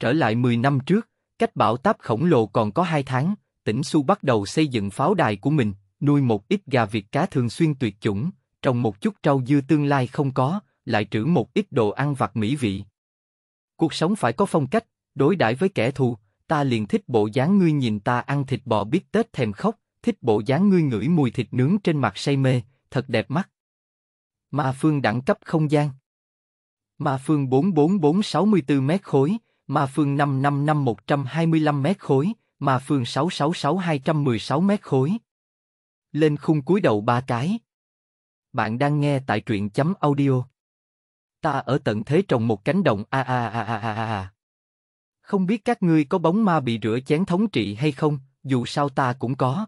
Trở lại 10 năm trước, cách bão táp khổng lồ còn có 2 tháng, tỉnh Su bắt đầu xây dựng pháo đài của mình, nuôi một ít gà vịt cá thường xuyên tuyệt chủng, trồng một chút rau dưa tương lai không có, lại trữ một ít đồ ăn vặt mỹ vị. Cuộc sống phải có phong cách, đối đãi với kẻ thù, ta liền thích bộ dáng ngươi nhìn ta ăn thịt bò biết Tết thèm khóc, thích bộ dáng ngươi ngửi mùi thịt nướng trên mặt say mê, thật đẹp mắt. Ma Phương đẳng cấp không gian Ma Phương 44464 mét khối, ma phương 555 125 mét khối, ma phương 666 216 mét khối. Lên khung cúi đầu ba cái. Bạn đang nghe tại truyện chấm audio. Ta ở tận thế trồng một cánh đồng a a a a a a. Không biết các ngươi có bóng ma bị rửa chén thống trị hay không, dù sao ta cũng có.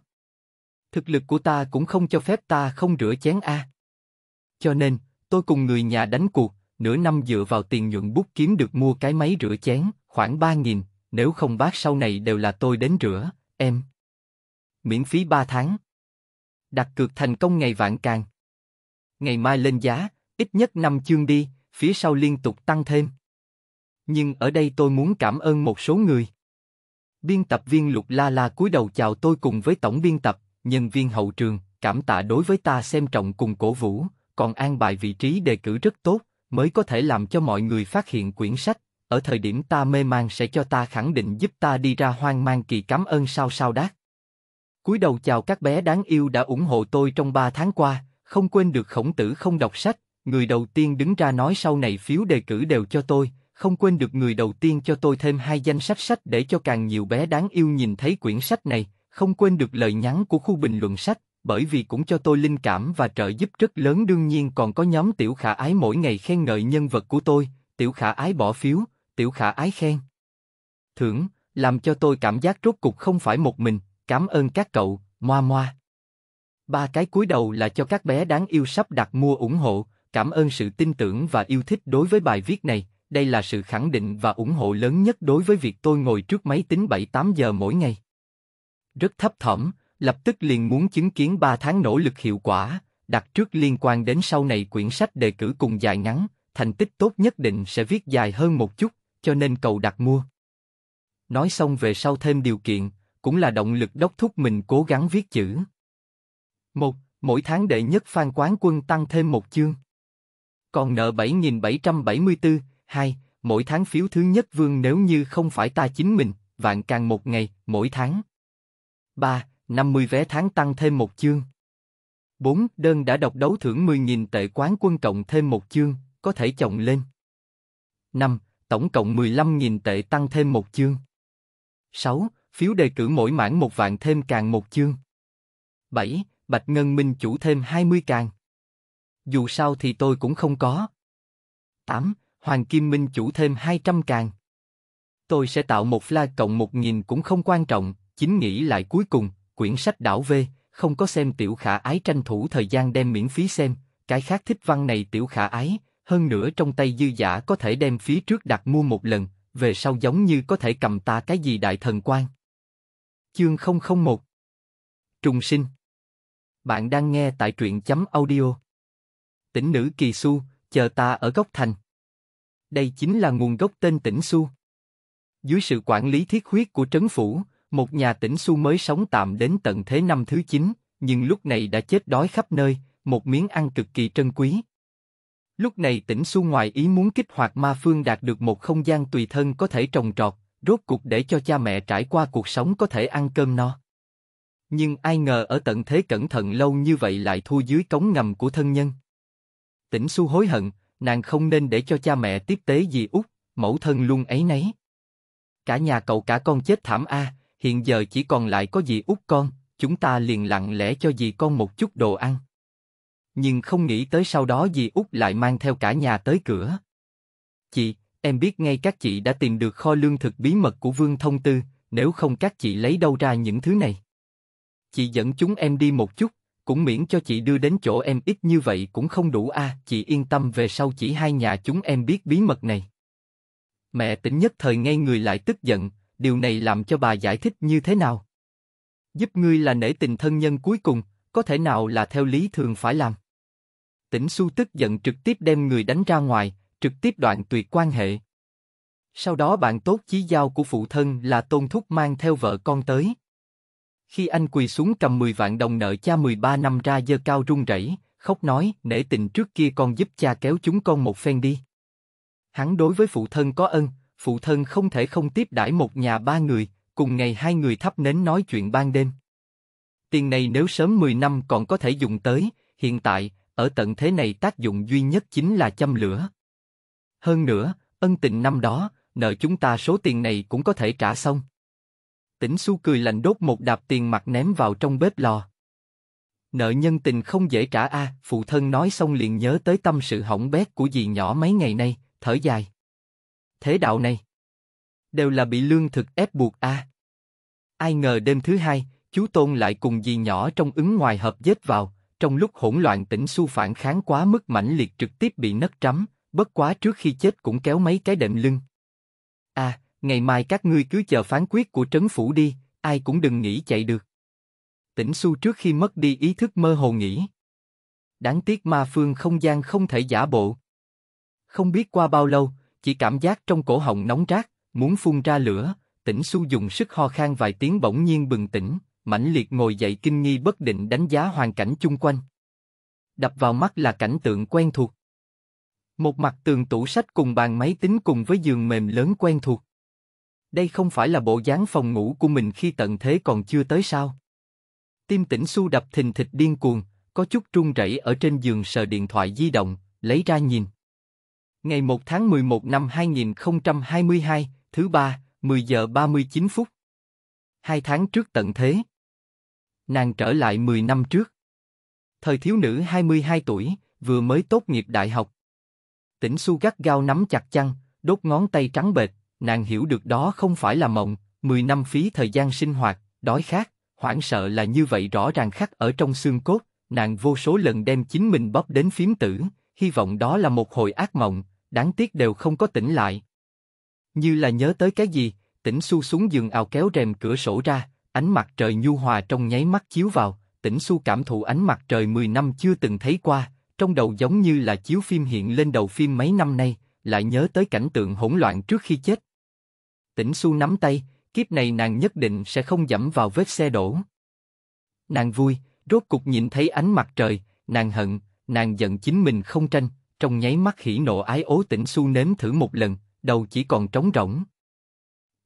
Thực lực của ta cũng không cho phép ta không rửa chén a. Cho nên, tôi cùng người nhà đánh cuộc, nửa năm dựa vào tiền nhuận bút kiếm được mua cái máy rửa chén, khoảng ba nghìn nếu không bác sau này đều là tôi đến rửa, em. Miễn phí ba tháng. Đặt cược thành công ngày vạn càng. Ngày mai lên giá, ít nhất năm chương đi, phía sau liên tục tăng thêm. Nhưng ở đây tôi muốn cảm ơn một số người. Biên tập viên Lục La La cúi đầu chào tôi cùng với tổng biên tập, nhân viên hậu trường, cảm tạ đối với ta xem trọng cùng cổ vũ, còn an bài vị trí đề cử rất tốt, mới có thể làm cho mọi người phát hiện quyển sách, ở thời điểm ta mê mang sẽ cho ta khẳng định giúp ta đi ra hoang mang kỳ cảm ơn sao sao đát. cúi đầu chào các bé đáng yêu đã ủng hộ tôi trong 3 tháng qua, không quên được khổng tử không đọc sách, người đầu tiên đứng ra nói sau này phiếu đề cử đều cho tôi, không quên được người đầu tiên cho tôi thêm hai danh sách sách để cho càng nhiều bé đáng yêu nhìn thấy quyển sách này, không quên được lời nhắn của khu bình luận sách, bởi vì cũng cho tôi linh cảm và trợ giúp rất lớn đương nhiên còn có nhóm tiểu khả ái mỗi ngày khen ngợi nhân vật của tôi, tiểu khả ái bỏ phiếu, tiểu khả ái khen. Thưởng, làm cho tôi cảm giác rốt cục không phải một mình, cảm ơn các cậu, moa moa. Ba cái cúi đầu là cho các bé đáng yêu sắp đặt mua ủng hộ, cảm ơn sự tin tưởng và yêu thích đối với bài viết này, đây là sự khẳng định và ủng hộ lớn nhất đối với việc tôi ngồi trước máy tính 7-8 giờ mỗi ngày. Rất thấp thỏm, lập tức liền muốn chứng kiến 3 tháng nỗ lực hiệu quả, đặt trước liên quan đến sau này quyển sách đề cử cùng dài ngắn, thành tích tốt nhất định sẽ viết dài hơn một chút, cho nên cầu đặt mua. Nói xong về sau thêm điều kiện, cũng là động lực đốc thúc mình cố gắng viết chữ. Một, mỗi tháng đệ nhất phan quán quân tăng thêm một chương. Còn nợ 7.774, hai, mỗi tháng phiếu thứ nhất vương nếu như không phải ta chính mình, vạn càng một ngày, mỗi tháng. 3. 50 vé tháng tăng thêm một chương. 4. Đơn đã đọc đấu thưởng 10.000 tệ quán quân cộng thêm một chương, có thể chồng lên. 5. Tổng cộng 15.000 tệ tăng thêm một chương. 6. Phiếu đề cử mỗi mảng một vạn thêm càng một chương. 7. Bạch Ngân Minh chủ thêm 20 càng. Dù sao thì tôi cũng không có. 8. Hoàng Kim Minh chủ thêm 200 càng. Tôi sẽ tạo một fla cộng 1.000 cũng không quan trọng, chính nghĩ lại cuối cùng, quyển sách đảo về, không có xem tiểu khả ái tranh thủ thời gian đem miễn phí xem, cái khác thích văn này tiểu khả ái, hơn nữa trong tay dư giả có thể đem phí trước đặt mua một lần, về sau giống như có thể cầm ta cái gì đại thần quan. Chương 001 Trùng sinh Bạn đang nghe tại truyện chấm audio Tỉnh nữ Kỳ Xu, chờ ta ở góc thành. Đây chính là nguồn gốc tên tỉnh Xu. Dưới sự quản lý thiết huyết của trấn phủ, một nhà tỉnh Su mới sống tạm đến tận thế năm thứ chín, nhưng lúc này đã chết đói khắp nơi, một miếng ăn cực kỳ trân quý. Lúc này tỉnh Su ngoài ý muốn kích hoạt ma phương đạt được một không gian tùy thân có thể trồng trọt, rốt cuộc để cho cha mẹ trải qua cuộc sống có thể ăn cơm no. Nhưng ai ngờ ở tận thế cẩn thận lâu như vậy lại thua dưới cống ngầm của thân nhân. Tỉnh Su hối hận, nàng không nên để cho cha mẹ tiếp tế gì út, mẫu thân luôn ấy nấy. Cả nhà cậu cả con chết thảm a, à, hiện giờ chỉ còn lại có dì út con, chúng ta liền lặng lẽ cho dì con một chút đồ ăn. Nhưng không nghĩ tới sau đó dì út lại mang theo cả nhà tới cửa. Chị, em biết ngay các chị đã tìm được kho lương thực bí mật của Vương Thông Tư, nếu không các chị lấy đâu ra những thứ này. Chị dẫn chúng em đi một chút, cũng miễn cho chị đưa đến chỗ em ít như vậy cũng không đủ a. À, chị yên tâm về sau chỉ hai nhà chúng em biết bí mật này. Mẹ tỉnh nhất thời ngay người lại tức giận, điều này làm cho bà giải thích như thế nào? Giúp ngươi là nể tình thân nhân cuối cùng, có thể nào là theo lý thường phải làm? Tỉnh Su tức giận trực tiếp đem người đánh ra ngoài, trực tiếp đoạn tuyệt quan hệ. Sau đó bạn tốt chí giao của phụ thân là Tôn Thúc mang theo vợ con tới. Khi anh quỳ xuống cầm 10 vạn đồng nợ cha 13 năm ra dơ cao run rẩy, khóc nói, nể tình trước kia con giúp cha kéo chúng con một phen đi. Hắn đối với phụ thân có ân, phụ thân không thể không tiếp đãi một nhà ba người, cùng ngày hai người thắp nến nói chuyện ban đêm. Tiền này nếu sớm 10 năm còn có thể dùng tới, hiện tại, ở tận thế này tác dụng duy nhất chính là châm lửa. Hơn nữa, ân tình năm đó, nợ chúng ta số tiền này cũng có thể trả xong. Tỉnh su cười lạnh đốt một đạp tiền mặt ném vào trong bếp lò. Nợ nhân tình không dễ trả a, à, phụ thân nói xong liền nhớ tới tâm sự hỏng bét của dì nhỏ mấy ngày nay, thở dài thế đạo này đều là bị lương thực ép buộc a. À? Ai ngờ đêm thứ hai, chú tôn lại cùng dì nhỏ trong ứng ngoài hợp dết vào, trong lúc hỗn loạn tỉnh su phản kháng quá mức mãnh liệt trực tiếp bị nứt trắm, bất quá trước khi chết cũng kéo mấy cái đệm lưng. a, à, ngày mai các ngươi cứ chờ phán quyết của trấn phủ đi, ai cũng đừng nghĩ chạy được. Tỉnh su trước khi mất đi ý thức mơ hồ nghĩ. Đáng tiếc ma phương không gian không thể giả bộ. Không biết qua bao lâu, chỉ cảm giác trong cổ họng nóng rát, muốn phun ra lửa, tỉnh su dùng sức ho khan vài tiếng bỗng nhiên bừng tỉnh, mãnh liệt ngồi dậy kinh nghi bất định đánh giá hoàn cảnh chung quanh. Đập vào mắt là cảnh tượng quen thuộc. Một mặt tường tủ sách cùng bàn máy tính cùng với giường mềm lớn quen thuộc. Đây không phải là bộ dáng phòng ngủ của mình khi tận thế còn chưa tới sao. Tim tỉnh su đập thình thịch điên cuồng, có chút run rẩy ở trên giường sờ điện thoại di động, lấy ra nhìn. Ngày 1 tháng 11 năm 2022, thứ ba, 10 giờ 39 phút. Hai tháng trước tận thế. Nàng trở lại 10 năm trước. Thời thiếu nữ 22 tuổi, vừa mới tốt nghiệp đại học. Tỉnh su gắt gao nắm chặt chăn, đốt ngón tay trắng bệt, nàng hiểu được đó không phải là mộng, 10 năm phí thời gian sinh hoạt, đói khát, hoảng sợ là như vậy rõ ràng khắc ở trong xương cốt, nàng vô số lần đem chính mình bóp đến phím tử, hy vọng đó là một hồi ác mộng, đáng tiếc đều không có tỉnh lại. Như là nhớ tới cái gì, tỉnh su xuống giường ào kéo rèm cửa sổ ra, ánh mặt trời nhu hòa trong nháy mắt chiếu vào, tỉnh su cảm thụ ánh mặt trời 10 năm chưa từng thấy qua, trong đầu giống như là chiếu phim hiện lên đầu phim mấy năm nay, lại nhớ tới cảnh tượng hỗn loạn trước khi chết. Tỉnh su nắm tay, kiếp này nàng nhất định sẽ không dẫm vào vết xe đổ. Nàng vui, rốt cục nhìn thấy ánh mặt trời, nàng hận, nàng giận chính mình không tranh, trong nháy mắt hỉ nộ ái ố tỉnh su nếm thử một lần, đầu chỉ còn trống rỗng.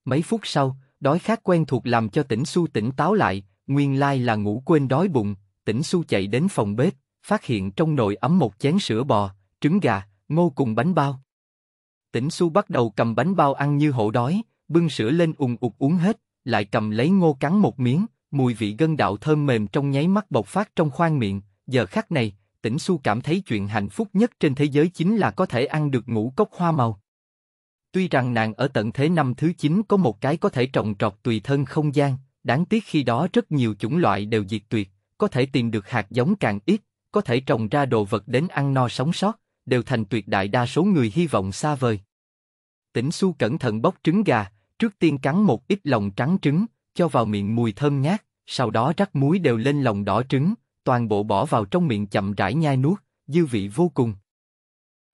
Mấy phút sau, đói khát quen thuộc làm cho tỉnh su tỉnh táo lại, nguyên lai là ngủ quên đói bụng, tỉnh su chạy đến phòng bếp, phát hiện trong nồi ấm một chén sữa bò, trứng gà, ngô cùng bánh bao. Tỉnh su bắt đầu cầm bánh bao ăn như hổ đói, bưng sữa lên ung ụt uống hết, lại cầm lấy ngô cắn một miếng, mùi vị gân đạo thơm mềm trong nháy mắt bộc phát trong khoang miệng, giờ khắc này, Tĩnh Xu cảm thấy chuyện hạnh phúc nhất trên thế giới chính là có thể ăn được ngũ cốc hoa màu. Tuy rằng nàng ở tận thế năm thứ 9 có một cái có thể trồng trọt tùy thân không gian, đáng tiếc khi đó rất nhiều chủng loại đều diệt tuyệt, có thể tìm được hạt giống càng ít, có thể trồng ra đồ vật đến ăn no sống sót, đều thành tuyệt đại đa số người hy vọng xa vời. Tĩnh Xu cẩn thận bóc trứng gà, trước tiên cắn một ít lòng trắng trứng, cho vào miệng mùi thơm ngát, sau đó rắc muối đều lên lòng đỏ trứng, toàn bộ bỏ vào trong miệng chậm rãi nhai nuốt, dư vị vô cùng.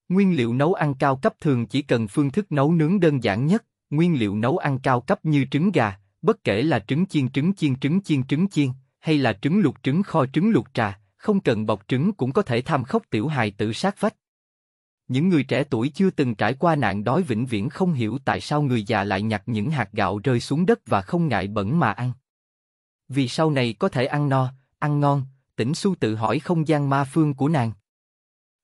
Nguyên liệu nấu ăn cao cấp thường chỉ cần phương thức nấu nướng đơn giản nhất, nguyên liệu nấu ăn cao cấp như trứng gà, bất kể là trứng chiên trứng chiên trứng chiên trứng chiên, hay là trứng luộc trứng kho trứng luộc trà, không cần bọc trứng cũng có thể tham khốc tiểu hài tử sát vách. Những người trẻ tuổi chưa từng trải qua nạn đói vĩnh viễn không hiểu tại sao người già lại nhặt những hạt gạo rơi xuống đất và không ngại bẩn mà ăn. Vì sau này có thể ăn no, ăn ngon, Tỉnh Su tự hỏi không gian ma phương của nàng.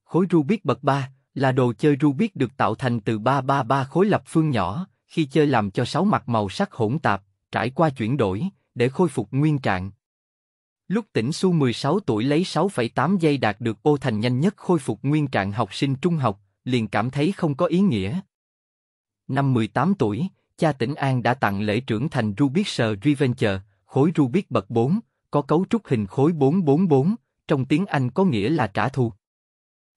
Khối Rubik bậc 3 là đồ chơi Rubik được tạo thành từ 333 khối lập phương nhỏ, khi chơi làm cho sáu mặt màu sắc hỗn tạp, trải qua chuyển đổi, để khôi phục nguyên trạng. Lúc tỉnh Su 16 tuổi lấy 6,8 giây đạt được ô thành nhanh nhất khôi phục nguyên trạng học sinh trung học, liền cảm thấy không có ý nghĩa. Năm 18 tuổi, cha tỉnh An đã tặng lễ trưởng thành Rubik Sir Reventure, khối Rubik bậc 4, có cấu trúc hình khối 444, trong tiếng Anh có nghĩa là trả thù.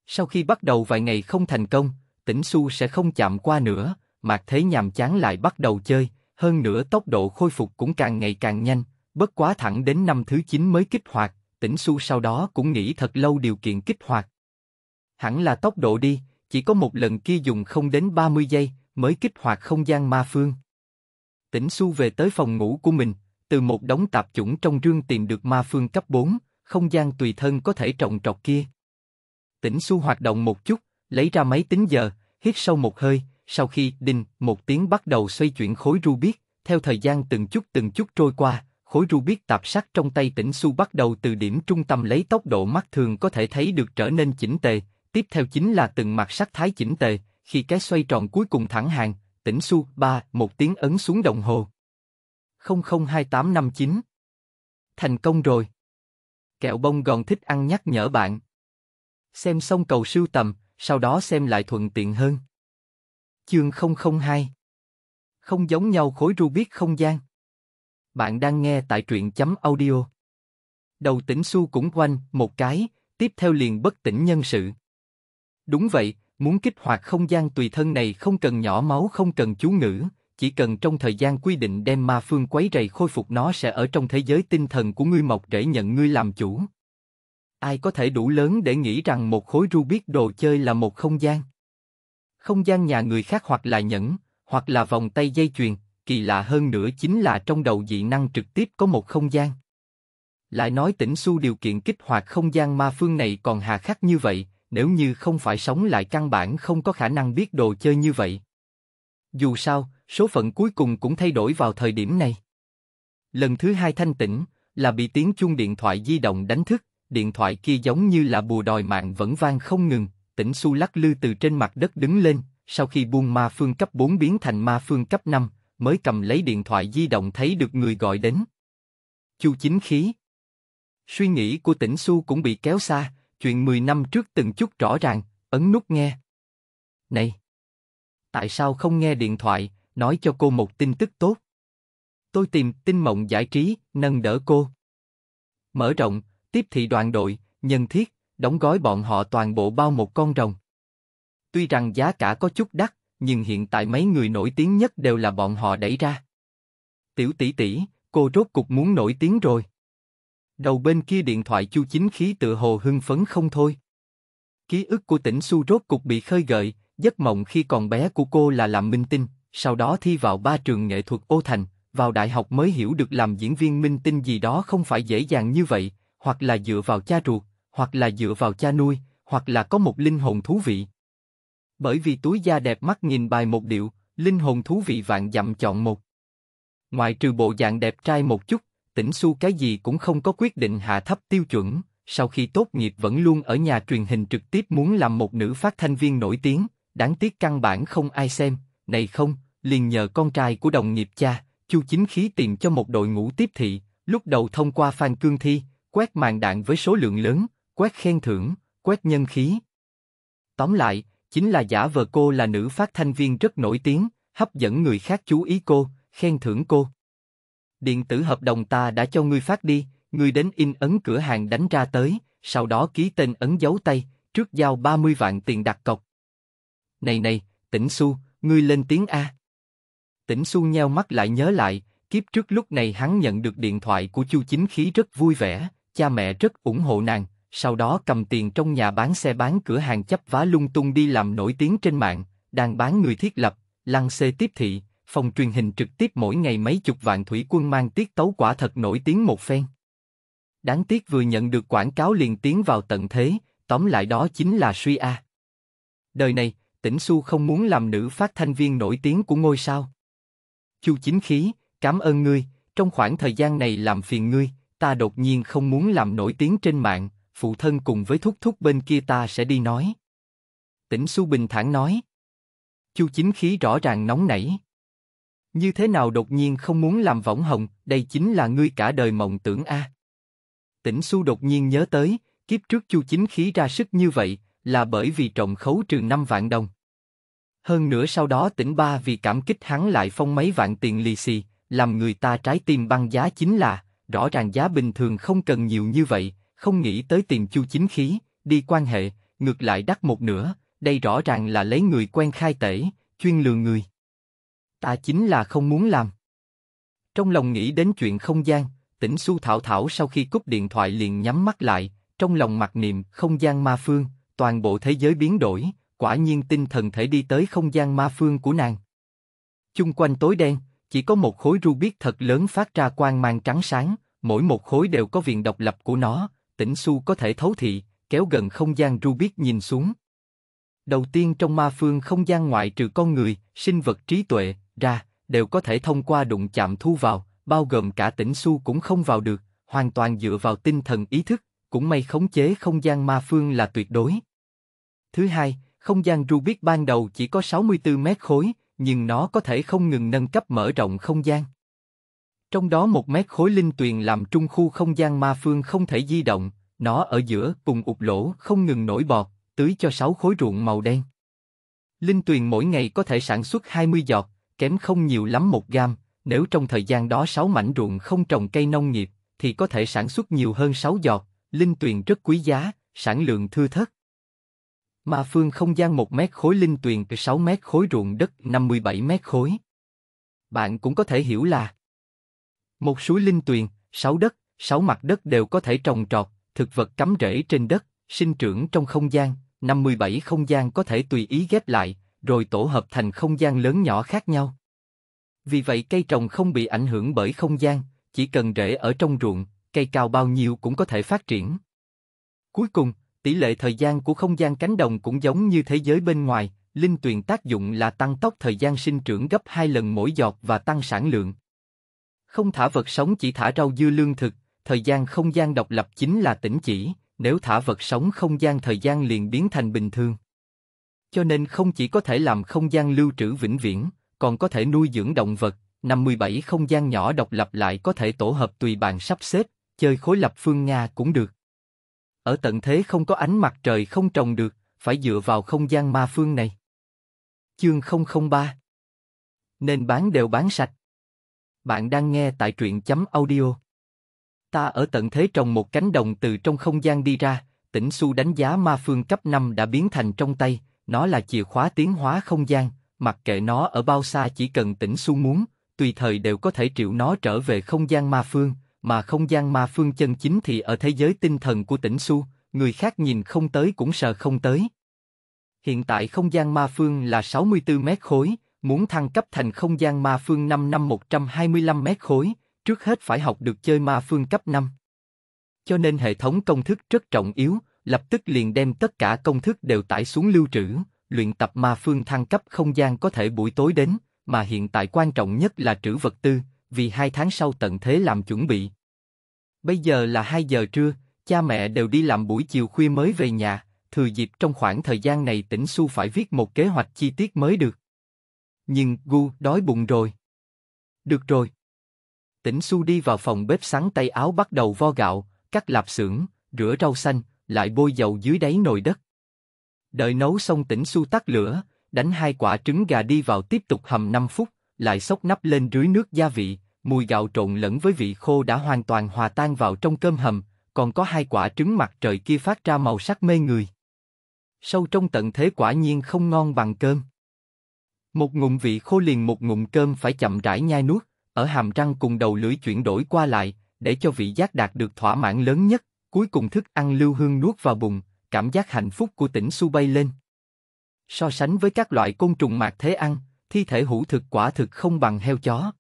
Sau khi bắt đầu vài ngày không thành công, tỉnh Su sẽ không chạm qua nữa, Mạc Thế nhàm chán lại bắt đầu chơi, hơn nữa tốc độ khôi phục cũng càng ngày càng nhanh, bất quá thẳng đến năm thứ 9 mới kích hoạt, tỉnh Su sau đó cũng nghĩ thật lâu điều kiện kích hoạt. Hẳn là tốc độ đi, chỉ có một lần kia dùng không đến 30 giây mới kích hoạt không gian ma phương. Tỉnh Su về tới phòng ngủ của mình, từ một đống tạp chủng trong rương tìm được ma phương cấp 4, không gian tùy thân có thể trồng trọt kia. Tỉnh su hoạt động một chút, lấy ra máy tính giờ, hít sâu một hơi, sau khi đinh một tiếng bắt đầu xoay chuyển khối Rubik, theo thời gian từng chút từng chút trôi qua, khối Rubik tạp sắc trong tay tỉnh su bắt đầu từ điểm trung tâm lấy tốc độ mắt thường có thể thấy được trở nên chỉnh tề, tiếp theo chính là từng mặt sắc thái chỉnh tề, khi cái xoay tròn cuối cùng thẳng hàng, tỉnh su ba một tiếng ấn xuống đồng hồ. 002859. Thành công rồi. Kẹo bông gòn thích ăn nhắc nhở bạn. Xem xong cầu sưu tầm, sau đó xem lại thuận tiện hơn. Chương 002 Không giống nhau khối Rubik không gian. Bạn đang nghe tại truyện chấm audio. Đầu tỉnh su cũng quanh một cái, tiếp theo liền bất tỉnh nhân sự. Đúng vậy, muốn kích hoạt không gian tùy thân này không cần nhỏ máu không cần chú ngữ, chỉ cần trong thời gian quy định đem ma phương quấy rầy khôi phục nó sẽ ở trong thế giới tinh thần của ngươi mọc rễ nhận ngươi làm chủ. Ai có thể đủ lớn để nghĩ rằng một khối biết đồ chơi là một không gian? Không gian nhà người khác hoặc là nhẫn, hoặc là vòng tay dây chuyền, kỳ lạ hơn nữa chính là trong đầu dị năng trực tiếp có một không gian. Lại nói tỉnh su điều kiện kích hoạt không gian ma phương này còn hà khắc như vậy, nếu như không phải sống lại căn bản không có khả năng biết đồ chơi như vậy. Dù sao, số phận cuối cùng cũng thay đổi vào thời điểm này. Lần thứ hai thanh tỉnh, là bị tiếng chuông điện thoại di động đánh thức, điện thoại kia giống như là bùa đòi mạng vẫn vang không ngừng, tỉnh su lắc lư từ trên mặt đất đứng lên, sau khi buông ma phương cấp 4 biến thành ma phương cấp 5, mới cầm lấy điện thoại di động thấy được người gọi đến. Chu chính khí. Suy nghĩ của tỉnh su cũng bị kéo xa, chuyện 10 năm trước từng chút rõ ràng, ấn nút nghe. Này! Tại sao không nghe điện thoại, nói cho cô một tin tức tốt. Tôi tìm tin mộng giải trí, nâng đỡ cô. Mở rộng, tiếp thị đoàn đội, nhân thiết, đóng gói bọn họ toàn bộ bao một con rồng. Tuy rằng giá cả có chút đắt, nhưng hiện tại mấy người nổi tiếng nhất đều là bọn họ đẩy ra. Tiểu tỷ tỷ, cô rốt cục muốn nổi tiếng rồi. Đầu bên kia điện thoại Chu Chính khí tự hồ hưng phấn không thôi. Ký ức của tỉnh Su rốt cục bị khơi gợi, giấc mộng khi còn bé của cô là làm minh tinh, sau đó thi vào ba trường nghệ thuật ô thành, vào đại học mới hiểu được làm diễn viên minh tinh gì đó không phải dễ dàng như vậy, hoặc là dựa vào cha ruột, hoặc là dựa vào cha nuôi, hoặc là có một linh hồn thú vị. Bởi vì túi da đẹp mắt nhìn bài một điệu, linh hồn thú vị vạn dặm chọn một. Ngoài trừ bộ dạng đẹp trai một chút, tỉnh su cái gì cũng không có quyết định hạ thấp tiêu chuẩn, sau khi tốt nghiệp vẫn luôn ở nhà truyền hình trực tiếp muốn làm một nữ phát thanh viên nổi tiếng, đáng tiếc căn bản không ai xem, này không, liền nhờ con trai của đồng nghiệp cha, Chu Chính Khí tìm cho một đội ngũ tiếp thị, lúc đầu thông qua Phan Cương Thi, quét màn đạn với số lượng lớn, quét khen thưởng, quét nhân khí. Tóm lại, chính là giả vờ cô là nữ phát thanh viên rất nổi tiếng, hấp dẫn người khác chú ý cô, khen thưởng cô. Điện tử hợp đồng ta đã cho ngươi phát đi, ngươi đến in ấn cửa hàng đánh ra tới, sau đó ký tên ấn dấu tay, trước giao 30 vạn tiền đặt cọc. Này này, tỉnh su, ngươi lên tiếng a. Tỉnh xu nheo mắt lại nhớ lại, kiếp trước lúc này hắn nhận được điện thoại của Chu Chính Khí rất vui vẻ, cha mẹ rất ủng hộ nàng, sau đó cầm tiền trong nhà bán xe bán cửa hàng chấp vá lung tung đi làm nổi tiếng trên mạng, đang bán người thiết lập, lăng xê tiếp thị, phòng truyền hình trực tiếp mỗi ngày mấy chục vạn thủy quân mang tiết tấu quả thật nổi tiếng một phen. Đáng tiếc vừa nhận được quảng cáo liền tiến vào tận thế, tóm lại đó chính là suy a. Đời này, Tĩnh Su không muốn làm nữ phát thanh viên nổi tiếng của ngôi sao. Chu Chính Khí, cảm ơn ngươi, trong khoảng thời gian này làm phiền ngươi, ta đột nhiên không muốn làm nổi tiếng trên mạng, phụ thân cùng với thúc thúc bên kia ta sẽ đi nói. Tĩnh Su bình thản nói. Chu Chính Khí rõ ràng nóng nảy. Như thế nào đột nhiên không muốn làm võng hồng, đây chính là ngươi cả đời mộng tưởng a. À. Tĩnh Xu đột nhiên nhớ tới, kiếp trước Chu Chính Khí ra sức như vậy, là bởi vì trộm khấu trừ 5 vạn đồng. Hơn nữa sau đó tỉnh ba vì cảm kích hắn lại phong mấy vạn tiền lì xì, làm người ta trái tim băng giá chính là, rõ ràng giá bình thường không cần nhiều như vậy, không nghĩ tới tiền chu chính khí, đi quan hệ, ngược lại đắt một nửa, đây rõ ràng là lấy người quen khai tể, chuyên lừa người. Ta chính là không muốn làm. Trong lòng nghĩ đến chuyện không gian, tỉnh su thảo thảo sau khi cúp điện thoại liền nhắm mắt lại, trong lòng mặc niệm không gian ma phương, toàn bộ thế giới biến đổi, quả nhiên tinh thần thể đi tới không gian ma phương của nàng. Chung quanh tối đen, chỉ có một khối rubik thật lớn phát ra quang mang trắng sáng, mỗi một khối đều có viền độc lập của nó, tỉnh su có thể thấu thị, kéo gần không gian rubik nhìn xuống. Đầu tiên trong ma phương không gian ngoại trừ con người, sinh vật trí tuệ, ra, đều có thể thông qua đụng chạm thu vào, bao gồm cả tỉnh su cũng không vào được, hoàn toàn dựa vào tinh thần ý thức, cũng may khống chế không gian ma phương là tuyệt đối. Thứ hai, không gian Rubik ban đầu chỉ có 64 mét khối, nhưng nó có thể không ngừng nâng cấp mở rộng không gian. Trong đó một mét khối linh tuyền làm trung khu không gian ma phương không thể di động, nó ở giữa cùng ụp lỗ không ngừng nổi bọt, tưới cho sáu khối ruộng màu đen. Linh tuyền mỗi ngày có thể sản xuất 20 giọt, kém không nhiều lắm một gam, nếu trong thời gian đó 6 mảnh ruộng không trồng cây nông nghiệp, thì có thể sản xuất nhiều hơn 6 giọt, linh tuyền rất quý giá, sản lượng thưa thất ma phương không gian 1 mét khối linh tuyền 6 mét khối ruộng đất 57 mét khối. Bạn cũng có thể hiểu là một suối linh tuyền, 6 đất, 6 mặt đất đều có thể trồng trọt, thực vật cắm rễ trên đất, sinh trưởng trong không gian, 57 không gian có thể tùy ý ghép lại, rồi tổ hợp thành không gian lớn nhỏ khác nhau. Vì vậy cây trồng không bị ảnh hưởng bởi không gian, chỉ cần rễ ở trong ruộng, cây cao bao nhiêu cũng có thể phát triển. Cuối cùng, tỷ lệ thời gian của không gian cánh đồng cũng giống như thế giới bên ngoài, linh tuyền tác dụng là tăng tốc thời gian sinh trưởng gấp 2 lần mỗi giọt và tăng sản lượng. Không thả vật sống chỉ thả rau dưa lương thực, thời gian không gian độc lập chính là tĩnh chỉ, nếu thả vật sống không gian thời gian liền biến thành bình thường. Cho nên không chỉ có thể làm không gian lưu trữ vĩnh viễn, còn có thể nuôi dưỡng động vật, 57 không gian nhỏ độc lập lại có thể tổ hợp tùy bàn sắp xếp, chơi khối lập phương Nga cũng được ở tận thế không có ánh mặt trời không trồng được, phải dựa vào không gian ma phương này. Chương 003 Nên bán đều bán sạch. Bạn đang nghe tại truyện chấm audio. Ta ở tận thế trồng một cánh đồng từ trong không gian đi ra, tỉnh su đánh giá ma phương cấp 5 đã biến thành trong tay, nó là chìa khóa tiến hóa không gian, mặc kệ nó ở bao xa chỉ cần tỉnh su muốn, tùy thời đều có thể triệu nó trở về không gian ma phương, mà không gian ma phương chân chính thì ở thế giới tinh thần của tỉnh Su, người khác nhìn không tới cũng sợ không tới. Hiện tại không gian ma phương là 64 mét khối, muốn thăng cấp thành không gian ma phương 5 năm 125 mét khối, trước hết phải học được chơi ma phương cấp 5. Cho nên hệ thống công thức rất trọng yếu, lập tức liền đem tất cả công thức đều tải xuống lưu trữ, luyện tập ma phương thăng cấp không gian có thể buổi tối đến, mà hiện tại quan trọng nhất là trữ vật tư, vì hai tháng sau tận thế làm chuẩn bị. Bây giờ là 2 giờ trưa, cha mẹ đều đi làm buổi chiều khuya mới về nhà, thừa dịp trong khoảng thời gian này tỉnh Su phải viết một kế hoạch chi tiết mới được. Nhưng Gu đói bụng rồi. Được rồi. Tỉnh Su đi vào phòng bếp sáng tay áo bắt đầu vo gạo, cắt lạp xưởng, rửa rau xanh, lại bôi dầu dưới đáy nồi đất. Đợi nấu xong tỉnh Su tắt lửa, đánh hai quả trứng gà đi vào tiếp tục hầm 5 phút, lại xốc nắp lên rưới nước gia vị, mùi gạo trộn lẫn với vị khô đã hoàn toàn hòa tan vào trong cơm hầm, còn có hai quả trứng mặt trời kia phát ra màu sắc mê người. Sâu trong tận thế quả nhiên không ngon bằng cơm. Một ngụm vị khô liền một ngụm cơm phải chậm rãi nhai nuốt, ở hàm răng cùng đầu lưỡi chuyển đổi qua lại, để cho vị giác đạt được thỏa mãn lớn nhất, cuối cùng thức ăn lưu hương nuốt vào bụng, cảm giác hạnh phúc của tỉnh su bay lên. So sánh với các loại côn trùng mạc thế ăn, thi thể hữu thực quả thực không bằng heo chó.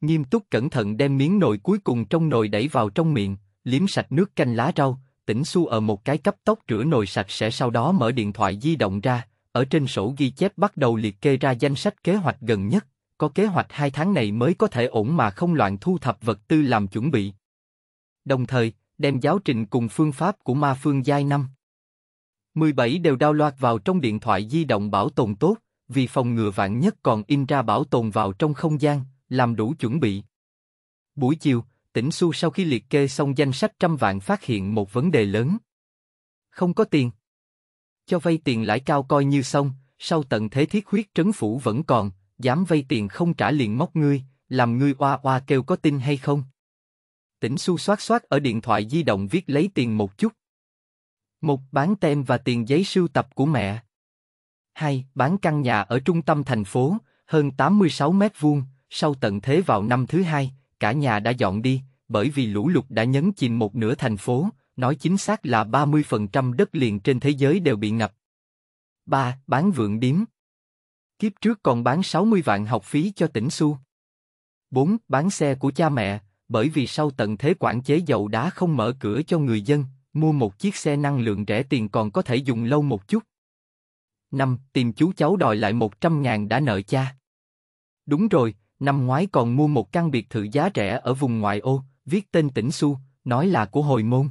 Nghiêm túc cẩn thận đem miếng nồi cuối cùng trong nồi đẩy vào trong miệng, liếm sạch nước canh lá rau, tỉnh su ở một cái cấp tốc rửa nồi sạch sẽ sau đó mở điện thoại di động ra, ở trên sổ ghi chép bắt đầu liệt kê ra danh sách kế hoạch gần nhất, có kế hoạch hai tháng này mới có thể ổn mà không loạn thu thập vật tư làm chuẩn bị. Đồng thời, đem giáo trình cùng phương pháp của ma phương giai năm. 17 đều đao loạt vào trong điện thoại di động bảo tồn tốt, vì phòng ngừa vạn nhất còn in ra bảo tồn vào trong không gian, làm đủ chuẩn bị. Buổi chiều, tỉnh Su sau khi liệt kê xong danh sách trăm vạn phát hiện một vấn đề lớn. Không có tiền. Cho vay tiền lãi cao coi như xong, sau tận thế thiết huyết trấn phủ vẫn còn, dám vay tiền không trả liền móc ngươi, làm ngươi oa oa kêu có tin hay không. Tỉnh Su xoát xoát ở điện thoại di động viết lấy tiền một chút. Một bán tem và tiền giấy sưu tập của mẹ. 2. Bán căn nhà ở trung tâm thành phố, hơn 86 mét vuông, sau tận thế vào năm thứ hai, cả nhà đã dọn đi, bởi vì lũ lụt đã nhấn chìm một nửa thành phố, nói chính xác là 30% đất liền trên thế giới đều bị ngập. 3. Bán vượng điếm Kiếp trước còn bán 60 vạn học phí cho tỉnh Xu. 4. Bán xe của cha mẹ, bởi vì sau tận thế quản chế dầu đá không mở cửa cho người dân, mua một chiếc xe năng lượng rẻ tiền còn có thể dùng lâu một chút. Năm, tìm chú cháu đòi lại 100 ngàn đã nợ cha. Đúng rồi, năm ngoái còn mua một căn biệt thự giá rẻ ở vùng ngoại ô, viết tên tỉnh Su, nói là của hồi môn.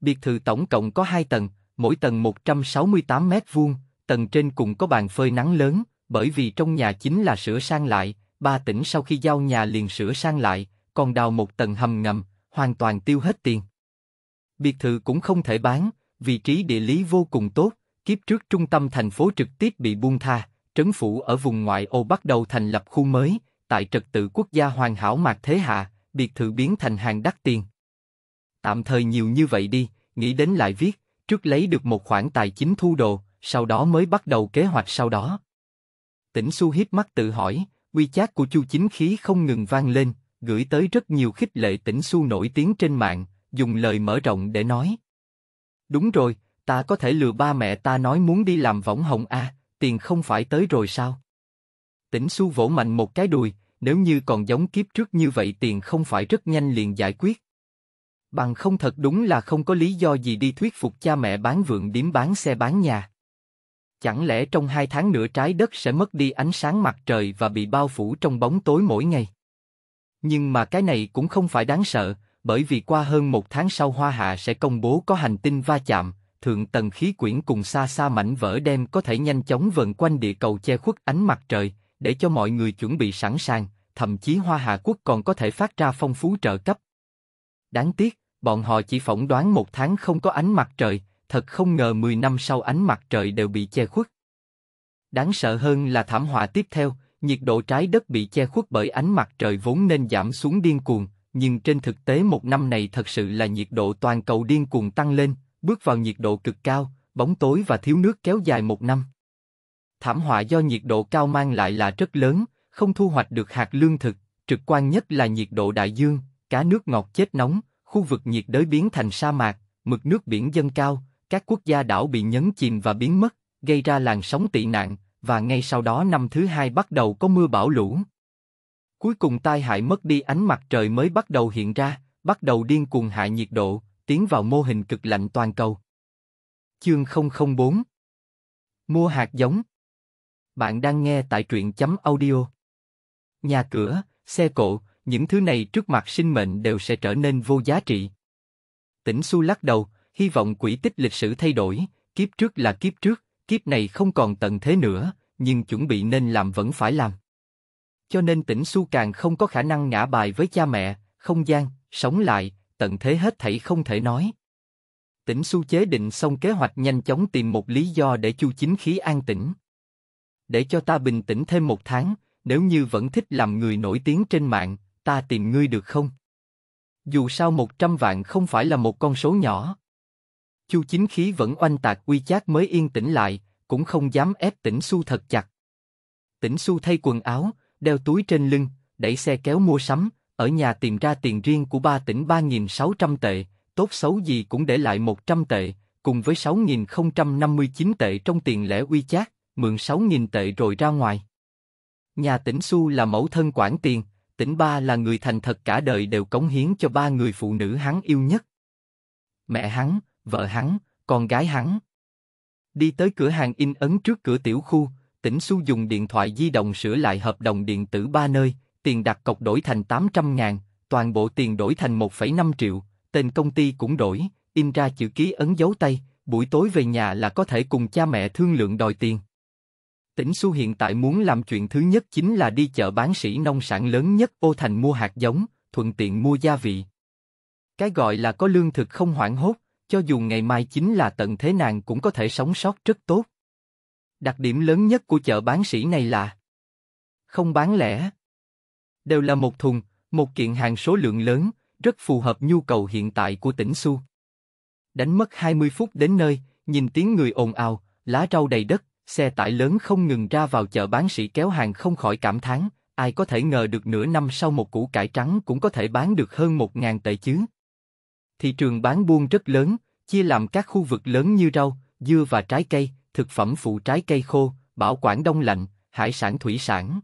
Biệt thự tổng cộng có 2 tầng, mỗi tầng 168 mét vuông, tầng trên cùng có bàn phơi nắng lớn, bởi vì trong nhà chính là sửa sang lại, ba tỉnh sau khi giao nhà liền sửa sang lại, còn đào một tầng hầm ngầm, hoàn toàn tiêu hết tiền. Biệt thự cũng không thể bán, vị trí địa lý vô cùng tốt, Kiếp trước trung tâm thành phố trực tiếp bị buông tha, trấn phủ ở vùng ngoại ô bắt đầu thành lập khu mới, tại trật tự quốc gia hoàn hảo mạc thế hạ, biệt thự biến thành hàng đắt tiền. Tạm thời nhiều như vậy đi, nghĩ đến lại viết, trước lấy được một khoản tài chính thu đồ, sau đó mới bắt đầu kế hoạch sau đó. Tỉnh Su hít mắt tự hỏi, uy chát của Chu Chính Khí không ngừng vang lên, gửi tới rất nhiều khích lệ Tỉnh Su nổi tiếng trên mạng, dùng lời mở rộng để nói. Đúng rồi, ta có thể lừa ba mẹ ta nói muốn đi làm võng hồng a à, tiền không phải tới rồi sao? Tỉnh su vỗ mạnh một cái đùi, nếu như còn giống kiếp trước như vậy tiền không phải rất nhanh liền giải quyết. Bằng không thật đúng là không có lý do gì đi thuyết phục cha mẹ bán vượng điếm bán xe bán nhà. Chẳng lẽ trong hai tháng nữa trái đất sẽ mất đi ánh sáng mặt trời và bị bao phủ trong bóng tối mỗi ngày? Nhưng mà cái này cũng không phải đáng sợ, bởi vì qua hơn một tháng sau Hoa Hạ sẽ công bố có hành tinh va chạm, thượng tầng khí quyển cùng xa xa mảnh vỡ đem có thể nhanh chóng vần quanh địa cầu che khuất ánh mặt trời, để cho mọi người chuẩn bị sẵn sàng, thậm chí Hoa hạ Quốc còn có thể phát ra phong phú trợ cấp. Đáng tiếc, bọn họ chỉ phỏng đoán một tháng không có ánh mặt trời, thật không ngờ 10 năm sau ánh mặt trời đều bị che khuất. Đáng sợ hơn là thảm họa tiếp theo, nhiệt độ trái đất bị che khuất bởi ánh mặt trời vốn nên giảm xuống điên cuồng, nhưng trên thực tế một năm này thật sự là nhiệt độ toàn cầu điên cuồng tăng lên, bước vào nhiệt độ cực cao, bóng tối và thiếu nước kéo dài một năm. Thảm họa do nhiệt độ cao mang lại là rất lớn, không thu hoạch được hạt lương thực, trực quan nhất là nhiệt độ đại dương, cá nước ngọt chết nóng, khu vực nhiệt đới biến thành sa mạc, mực nước biển dâng cao, các quốc gia đảo bị nhấn chìm và biến mất, gây ra làn sóng tị nạn, và ngay sau đó năm thứ hai bắt đầu có mưa bão lũ. Cuối cùng tai hại mất đi ánh mặt trời mới bắt đầu hiện ra, bắt đầu điên cuồng hạ nhiệt độ, tiến vào mô hình cực lạnh toàn cầu. Chương 004 Mua hạt giống Bạn đang nghe tại truyện chấm audio. Nhà cửa, xe cộ, những thứ này trước mặt sinh mệnh đều sẽ trở nên vô giá trị. Tỉnh Su lắc đầu, hy vọng quỹ tích lịch sử thay đổi, kiếp trước là kiếp trước, kiếp này không còn tận thế nữa, nhưng chuẩn bị nên làm vẫn phải làm. Cho nên tỉnh Su càng không có khả năng ngã bài với cha mẹ, không gian, sống lại, tận thế hết thảy không thể nói. Tỉnh Su chế định xong kế hoạch nhanh chóng tìm một lý do để Chu Chính Khí an tĩnh. Để cho ta bình tĩnh thêm một tháng, nếu như vẫn thích làm người nổi tiếng trên mạng, ta tìm ngươi được không? Dù sao 100 vạn không phải là một con số nhỏ. Chu Chính Khí vẫn oanh tạc uy chát mới yên tĩnh lại, cũng không dám ép Tỉnh Su thật chặt. Tỉnh Su thay quần áo, đeo túi trên lưng, đẩy xe kéo mua sắm, ở nhà tìm ra tiền riêng của ba tỉnh 3.600 tệ, tốt xấu gì cũng để lại 100 tệ, cùng với 6.059 tệ trong tiền lẻ uy chát, mượn 6.000 tệ rồi ra ngoài. Nhà tỉnh Su là mẫu thân quản tiền, tỉnh ba là người thành thật cả đời đều cống hiến cho ba người phụ nữ hắn yêu nhất. Mẹ hắn, vợ hắn, con gái hắn. Đi tới cửa hàng in ấn trước cửa tiểu khu, tỉnh Su dùng điện thoại di động sửa lại hợp đồng điện tử ba nơi, tiền đặt cọc đổi thành 800 ngàn, toàn bộ tiền đổi thành 1,5 triệu, tên công ty cũng đổi, in ra chữ ký ấn dấu tay, buổi tối về nhà là có thể cùng cha mẹ thương lượng đòi tiền. Tỉnh Xu hiện tại muốn làm chuyện thứ nhất chính là đi chợ bán sĩ nông sản lớn nhất ô thành mua hạt giống, thuận tiện mua gia vị. Cái gọi là có lương thực không hoảng hốt, cho dù ngày mai chính là tận thế nàng cũng có thể sống sót rất tốt. Đặc điểm lớn nhất của chợ bán sĩ này là không bán lẻ, đều là một thùng, một kiện hàng số lượng lớn, rất phù hợp nhu cầu hiện tại của tỉnh Su. Đánh mất 20 phút đến nơi, nhìn tiếng người ồn ào, lá rau đầy đất, xe tải lớn không ngừng ra vào chợ bán sĩ kéo hàng không khỏi cảm thán, ai có thể ngờ được nửa năm sau một củ cải trắng cũng có thể bán được hơn 1.000 tệ chứ. Thị trường bán buôn rất lớn, chia làm các khu vực lớn như rau, dưa và trái cây, thực phẩm phụ trái cây khô, bảo quản đông lạnh, hải sản thủy sản.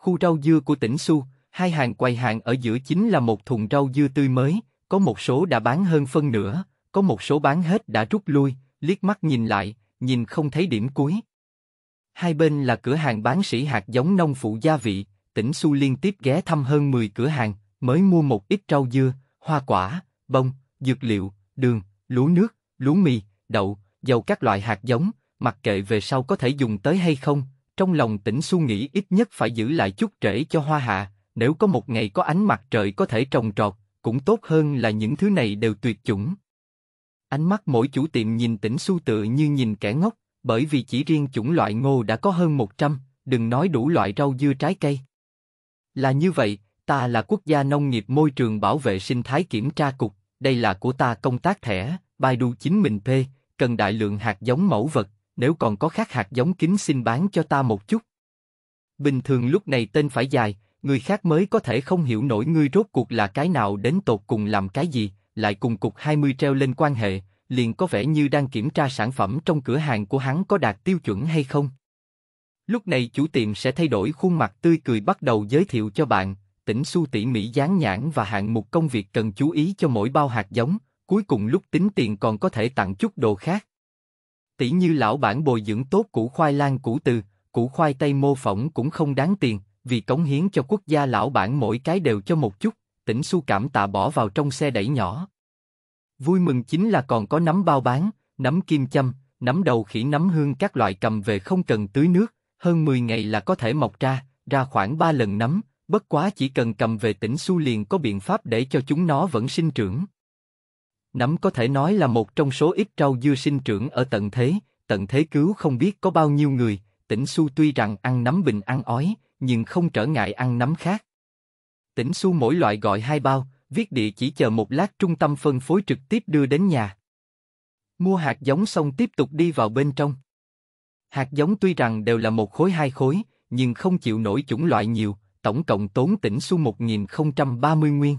Khu rau dưa của tỉnh Su, hai hàng quầy hàng ở giữa chính là một thùng rau dưa tươi mới, có một số đã bán hơn phân nửa, có một số bán hết đã rút lui, liếc mắt nhìn lại, nhìn không thấy điểm cuối. Hai bên là cửa hàng bán sỉ hạt giống nông phụ gia vị, tỉnh Su liên tiếp ghé thăm hơn 10 cửa hàng, mới mua một ít rau dưa, hoa quả, bông, dược liệu, đường, lúa nước, lúa mì, đậu, dầu các loại hạt giống, mặc kệ về sau có thể dùng tới hay không, trong lòng tỉnh su nghĩ ít nhất phải giữ lại chút trễ cho hoa hạ, nếu có một ngày có ánh mặt trời có thể trồng trọt, cũng tốt hơn là những thứ này đều tuyệt chủng. Ánh mắt mỗi chủ tiệm nhìn tỉnh su tự như nhìn kẻ ngốc, bởi vì chỉ riêng chủng loại ngô đã có hơn 100, đừng nói đủ loại rau dưa trái cây. Là như vậy, ta là quốc gia nông nghiệp môi trường bảo vệ sinh thái kiểm tra cục, đây là của ta công tác thẻ, Baidu chính mình p cần đại lượng hạt giống mẫu vật, nếu còn có khác hạt giống kính xin bán cho ta một chút. Bình thường lúc này tên phải dài, người khác mới có thể không hiểu nổi ngươi rốt cuộc là cái nào đến tột cùng làm cái gì, lại cùng cục 20 treo lên quan hệ, liền có vẻ như đang kiểm tra sản phẩm trong cửa hàng của hắn có đạt tiêu chuẩn hay không. Lúc này chủ tiệm sẽ thay đổi khuôn mặt tươi cười bắt đầu giới thiệu cho bạn, tỉnh su tỉ mỹ dán nhãn và hạng mục công việc cần chú ý cho mỗi bao hạt giống, cuối cùng lúc tính tiền còn có thể tặng chút đồ khác tỷ như lão bản bồi dưỡng tốt củ khoai lang củ từ, củ khoai tây mô phỏng cũng không đáng tiền, vì cống hiến cho quốc gia lão bản mỗi cái đều cho một chút, tỉnh su cảm tạ bỏ vào trong xe đẩy nhỏ. Vui mừng chính là còn có nấm bao bán, nấm kim châm, nấm đầu khỉ nấm hương các loại cầm về không cần tưới nước, hơn 10 ngày là có thể mọc ra, ra khoảng 3 lần nấm, bất quá chỉ cần cầm về tỉnh su liền có biện pháp để cho chúng nó vẫn sinh trưởng nấm có thể nói là một trong số ít rau dưa sinh trưởng ở tận thế, tận thế cứu không biết có bao nhiêu người, tỉnh su tuy rằng ăn nấm bình ăn ói, nhưng không trở ngại ăn nấm khác. Tỉnh su mỗi loại gọi hai bao, viết địa chỉ chờ một lát trung tâm phân phối trực tiếp đưa đến nhà. Mua hạt giống xong tiếp tục đi vào bên trong. Hạt giống tuy rằng đều là một khối hai khối, nhưng không chịu nổi chủng loại nhiều, tổng cộng tốn tỉnh su mươi nguyên.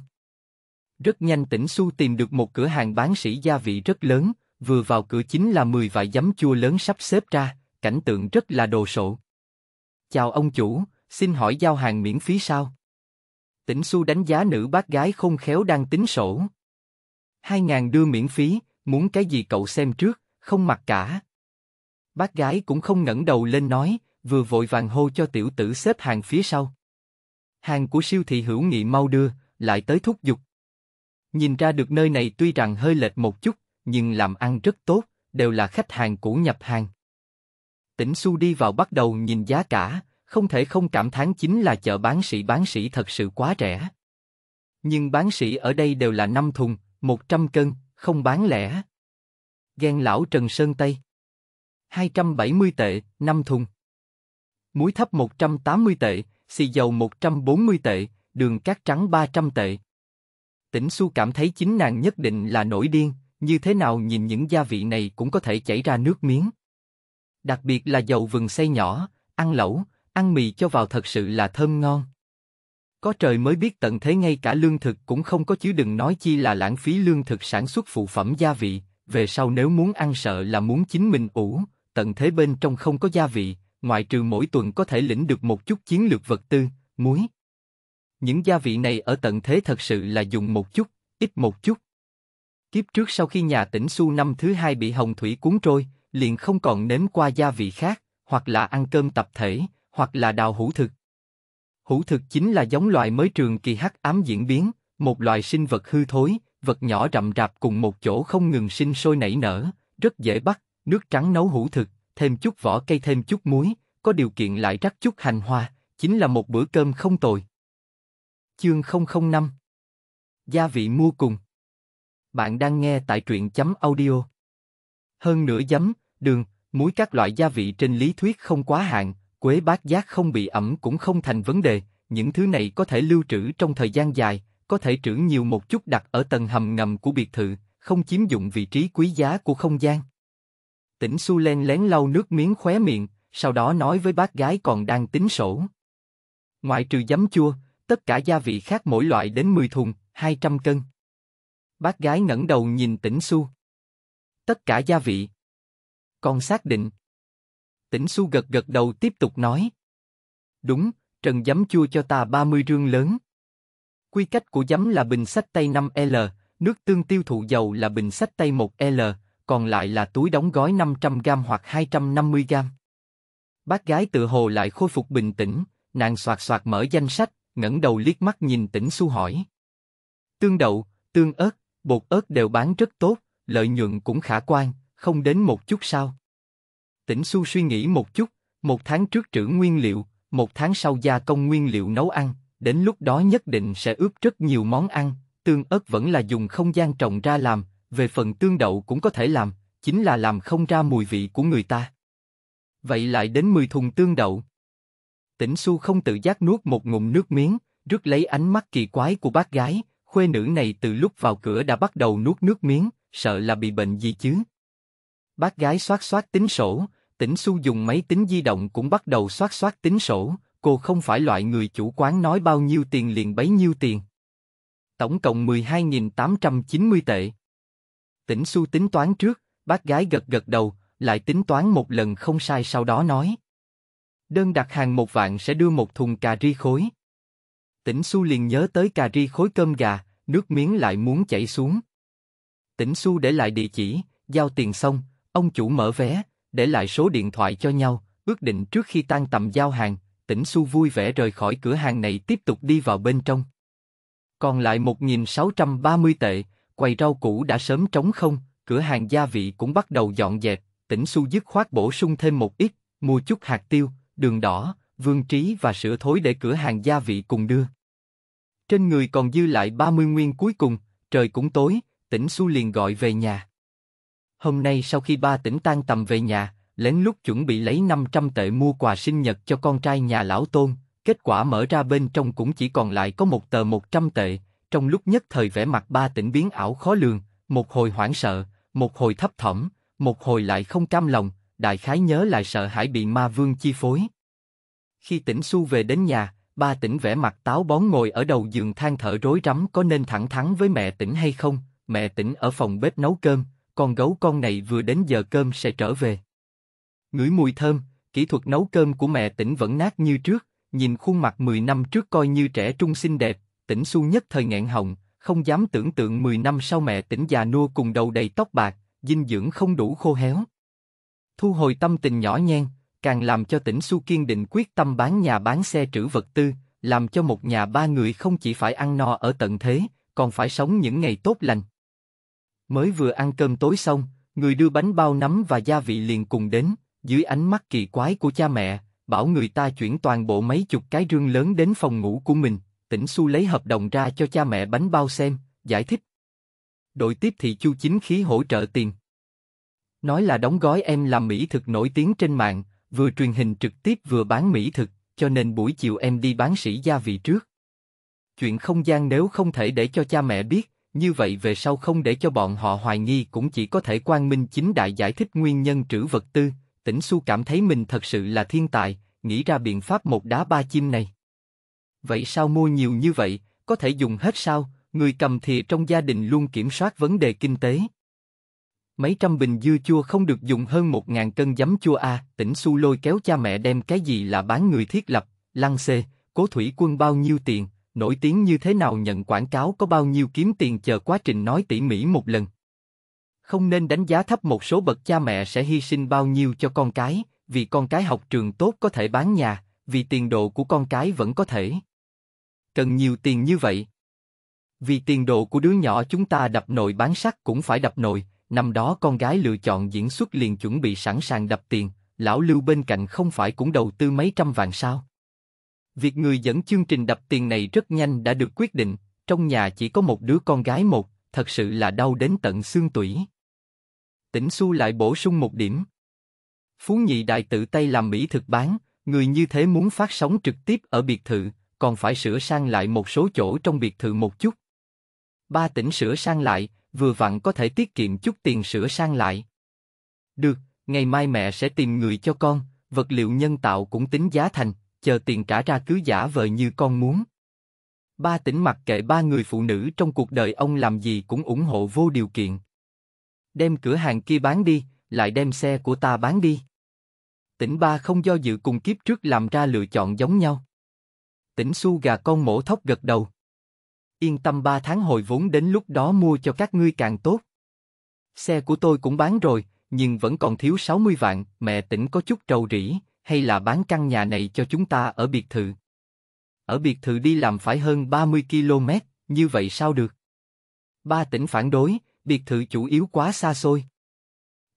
Rất nhanh tỉnh Su tìm được một cửa hàng bán sĩ gia vị rất lớn, vừa vào cửa chính là 10 vại giấm chua lớn sắp xếp ra, cảnh tượng rất là đồ sộ. Chào ông chủ, xin hỏi giao hàng miễn phí sao? Tỉnh Su đánh giá nữ bác gái không khéo đang tính sổ. Hai ngàn đưa miễn phí, muốn cái gì cậu xem trước, không mặc cả. Bác gái cũng không ngẩng đầu lên nói, vừa vội vàng hô cho tiểu tử xếp hàng phía sau. Hàng của siêu thị hữu nghị mau đưa, lại tới thúc giục. Nhìn ra được nơi này tuy rằng hơi lệch một chút, nhưng làm ăn rất tốt, đều là khách hàng cũ nhập hàng. Tỉnh Su đi vào bắt đầu nhìn giá cả, không thể không cảm thán chính là chợ bán sĩ bán sĩ thật sự quá rẻ. Nhưng bán sĩ ở đây đều là năm thùng, 100 cân, không bán lẻ. Ghen lão Trần Sơn Tây 270 tệ, 5 thùng. Muối thấp 180 tệ, xì dầu 140 tệ, đường cát trắng 300 tệ. Tĩnh Xu cảm thấy chính nàng nhất định là nổi điên, như thế nào nhìn những gia vị này cũng có thể chảy ra nước miếng. Đặc biệt là dầu vừng xay nhỏ, ăn lẩu, ăn mì cho vào thật sự là thơm ngon. Có trời mới biết tận thế ngay cả lương thực cũng không có chứ đừng nói chi là lãng phí lương thực sản xuất phụ phẩm gia vị, về sau nếu muốn ăn sợ là muốn chính mình ủ, tận thế bên trong không có gia vị, ngoại trừ mỗi tuần có thể lĩnh được một chút chiến lược vật tư, muối. Những gia vị này ở tận thế thật sự là dùng một chút, ít một chút. Kiếp trước sau khi nhà tỉnh Su năm thứ hai bị hồng thủy cuốn trôi, liền không còn nếm qua gia vị khác, hoặc là ăn cơm tập thể, hoặc là đào hữu thực. hữu thực chính là giống loài mới trường kỳ hắc ám diễn biến, một loài sinh vật hư thối, vật nhỏ rậm rạp cùng một chỗ không ngừng sinh sôi nảy nở, rất dễ bắt, nước trắng nấu hữu thực, thêm chút vỏ cây thêm chút muối, có điều kiện lại rắc chút hành hoa, chính là một bữa cơm không tồi. Chương 005 Gia vị mua cùng Bạn đang nghe tại truyện chấm audio Hơn nửa giấm, đường, muối các loại gia vị trên lý thuyết không quá hạn, quế bát giác không bị ẩm cũng không thành vấn đề, những thứ này có thể lưu trữ trong thời gian dài, có thể trữ nhiều một chút đặt ở tầng hầm ngầm của biệt thự, không chiếm dụng vị trí quý giá của không gian. Tỉnh Su Len lén lau nước miếng khóe miệng, sau đó nói với bác gái còn đang tính sổ. Ngoại trừ giấm chua, tất cả gia vị khác mỗi loại đến 10 thùng, 200 cân. Bác gái ngẩng đầu nhìn Tĩnh Xu. Tất cả gia vị. Con xác định. Tĩnh Xu gật gật đầu tiếp tục nói. Đúng, Trần giấm chua cho ta 30 rương lớn. Quy cách của giấm là bình sách tay 5L, nước tương tiêu thụ dầu là bình sách tay 1L, còn lại là túi đóng gói 500g hoặc 250g. Bác gái tự hồ lại khôi phục bình tĩnh, nàng soạt soạt mở danh sách, ngẩng đầu liếc mắt nhìn Tĩnh Xu hỏi. Tương đậu, tương ớt, bột ớt đều bán rất tốt, lợi nhuận cũng khả quan, không đến một chút sao? Tĩnh Xu suy nghĩ một chút, một tháng trước trữ nguyên liệu, một tháng sau gia công nguyên liệu nấu ăn, đến lúc đó nhất định sẽ ướp rất nhiều món ăn. Tương ớt vẫn là dùng không gian trồng ra làm, về phần tương đậu cũng có thể làm, chính là làm không ra mùi vị của người ta. Vậy lại đến 10 thùng tương đậu. Tỉnh Su không tự giác nuốt một ngụm nước miếng, rước lấy ánh mắt kỳ quái của bác gái, khuê nữ này từ lúc vào cửa đã bắt đầu nuốt nước miếng, sợ là bị bệnh gì chứ. Bác gái xoát xoát tính sổ, Tỉnh Su dùng máy tính di động cũng bắt đầu xoát xoát tính sổ, cô không phải loại người chủ quán nói bao nhiêu tiền liền bấy nhiêu tiền. Tổng cộng 12.890 tệ. Tỉnh Su tính toán trước, bác gái gật gật đầu, lại tính toán một lần không sai sau đó nói. Đơn đặt hàng một vạn sẽ đưa một thùng cà ri khối. Tỉnh Su liền nhớ tới cà ri khối cơm gà, nước miếng lại muốn chảy xuống. Tỉnh Su để lại địa chỉ, giao tiền xong, ông chủ mở vé, để lại số điện thoại cho nhau, ước định trước khi tan tầm giao hàng, Tỉnh Su vui vẻ rời khỏi cửa hàng này tiếp tục đi vào bên trong. Còn lại 1.630 tệ, quầy rau củ đã sớm trống không, cửa hàng gia vị cũng bắt đầu dọn dẹp, Tỉnh Su dứt khoát bổ sung thêm một ít, mua chút hạt tiêu, đường đỏ, vương trí và sữa thối để cửa hàng gia vị cùng đưa. Trên người còn dư lại 30 nguyên cuối cùng, trời cũng tối, tỉnh Su liền gọi về nhà. Hôm nay sau khi ba tỉnh tan tầm về nhà, lén lúc chuẩn bị lấy 500 tệ mua quà sinh nhật cho con trai nhà lão tôn, kết quả mở ra bên trong cũng chỉ còn lại có một tờ 100 tệ, trong lúc nhất thời vẻ mặt ba tỉnh biến ảo khó lường, một hồi hoảng sợ, một hồi thấp thỏm, một hồi lại không cam lòng, đại khái nhớ lại sợ hãi bị ma vương chi phối. Khi tỉnh su về đến nhà, ba tỉnh vẻ mặt táo bón ngồi ở đầu giường than thở rối rắm có nên thẳng thắn với mẹ tỉnh hay không, mẹ tỉnh ở phòng bếp nấu cơm, con gấu con này vừa đến giờ cơm sẽ trở về. Ngửi mùi thơm, kỹ thuật nấu cơm của mẹ tỉnh vẫn nát như trước, nhìn khuôn mặt 10 năm trước coi như trẻ trung xinh đẹp, tỉnh su nhất thời nghẹn hồng, không dám tưởng tượng 10 năm sau mẹ tỉnh già nua cùng đầu đầy tóc bạc, dinh dưỡng không đủ khô héo thu hồi tâm tình nhỏ nhen, càng làm cho tỉnh Su kiên định quyết tâm bán nhà bán xe trữ vật tư, làm cho một nhà ba người không chỉ phải ăn no ở tận thế, còn phải sống những ngày tốt lành. Mới vừa ăn cơm tối xong, người đưa bánh bao nấm và gia vị liền cùng đến, dưới ánh mắt kỳ quái của cha mẹ, bảo người ta chuyển toàn bộ mấy chục cái rương lớn đến phòng ngủ của mình, tỉnh Su lấy hợp đồng ra cho cha mẹ bánh bao xem, giải thích. Đội tiếp thị chu chính khí hỗ trợ tiền, Nói là đóng gói em làm mỹ thực nổi tiếng trên mạng, vừa truyền hình trực tiếp vừa bán mỹ thực, cho nên buổi chiều em đi bán sỉ gia vị trước. Chuyện không gian nếu không thể để cho cha mẹ biết, như vậy về sau không để cho bọn họ hoài nghi cũng chỉ có thể quan minh chính đại giải thích nguyên nhân trữ vật tư, tỉnh su cảm thấy mình thật sự là thiên tài, nghĩ ra biện pháp một đá ba chim này. Vậy sao mua nhiều như vậy, có thể dùng hết sao, người cầm thìa trong gia đình luôn kiểm soát vấn đề kinh tế mấy trăm bình dưa chua không được dùng hơn một ngàn cân giấm chua a, tỉnh su lôi kéo cha mẹ đem cái gì là bán người thiết lập, lăng xê, cố thủy quân bao nhiêu tiền, nổi tiếng như thế nào nhận quảng cáo có bao nhiêu kiếm tiền chờ quá trình nói tỉ mỉ một lần. Không nên đánh giá thấp một số bậc cha mẹ sẽ hy sinh bao nhiêu cho con cái, vì con cái học trường tốt có thể bán nhà, vì tiền đồ của con cái vẫn có thể. Cần nhiều tiền như vậy. Vì tiền đồ của đứa nhỏ chúng ta đập nồi bán sắt cũng phải đập nồi, Năm đó con gái lựa chọn diễn xuất liền chuẩn bị sẵn sàng đập tiền, lão lưu bên cạnh không phải cũng đầu tư mấy trăm vạn sao. Việc người dẫn chương trình đập tiền này rất nhanh đã được quyết định, trong nhà chỉ có một đứa con gái một, thật sự là đau đến tận xương tủy. Tỉnh Xu lại bổ sung một điểm. Phú nhị đại tự tay làm mỹ thực bán, người như thế muốn phát sóng trực tiếp ở biệt thự, còn phải sửa sang lại một số chỗ trong biệt thự một chút. Ba tỉnh sửa sang lại, vừa vặn có thể tiết kiệm chút tiền sửa sang lại. Được, ngày mai mẹ sẽ tìm người cho con, vật liệu nhân tạo cũng tính giá thành, chờ tiền trả ra cứ giả vờ như con muốn. Ba tỉnh mặc kệ ba người phụ nữ trong cuộc đời ông làm gì cũng ủng hộ vô điều kiện. Đem cửa hàng kia bán đi, lại đem xe của ta bán đi. Tỉnh ba không do dự cùng kiếp trước làm ra lựa chọn giống nhau. Tỉnh su gà con mổ thóc gật đầu yên tâm ba tháng hồi vốn đến lúc đó mua cho các ngươi càng tốt. Xe của tôi cũng bán rồi, nhưng vẫn còn thiếu 60 vạn, mẹ tỉnh có chút trầu rỉ, hay là bán căn nhà này cho chúng ta ở biệt thự. Ở biệt thự đi làm phải hơn 30 km, như vậy sao được? Ba tỉnh phản đối, biệt thự chủ yếu quá xa xôi.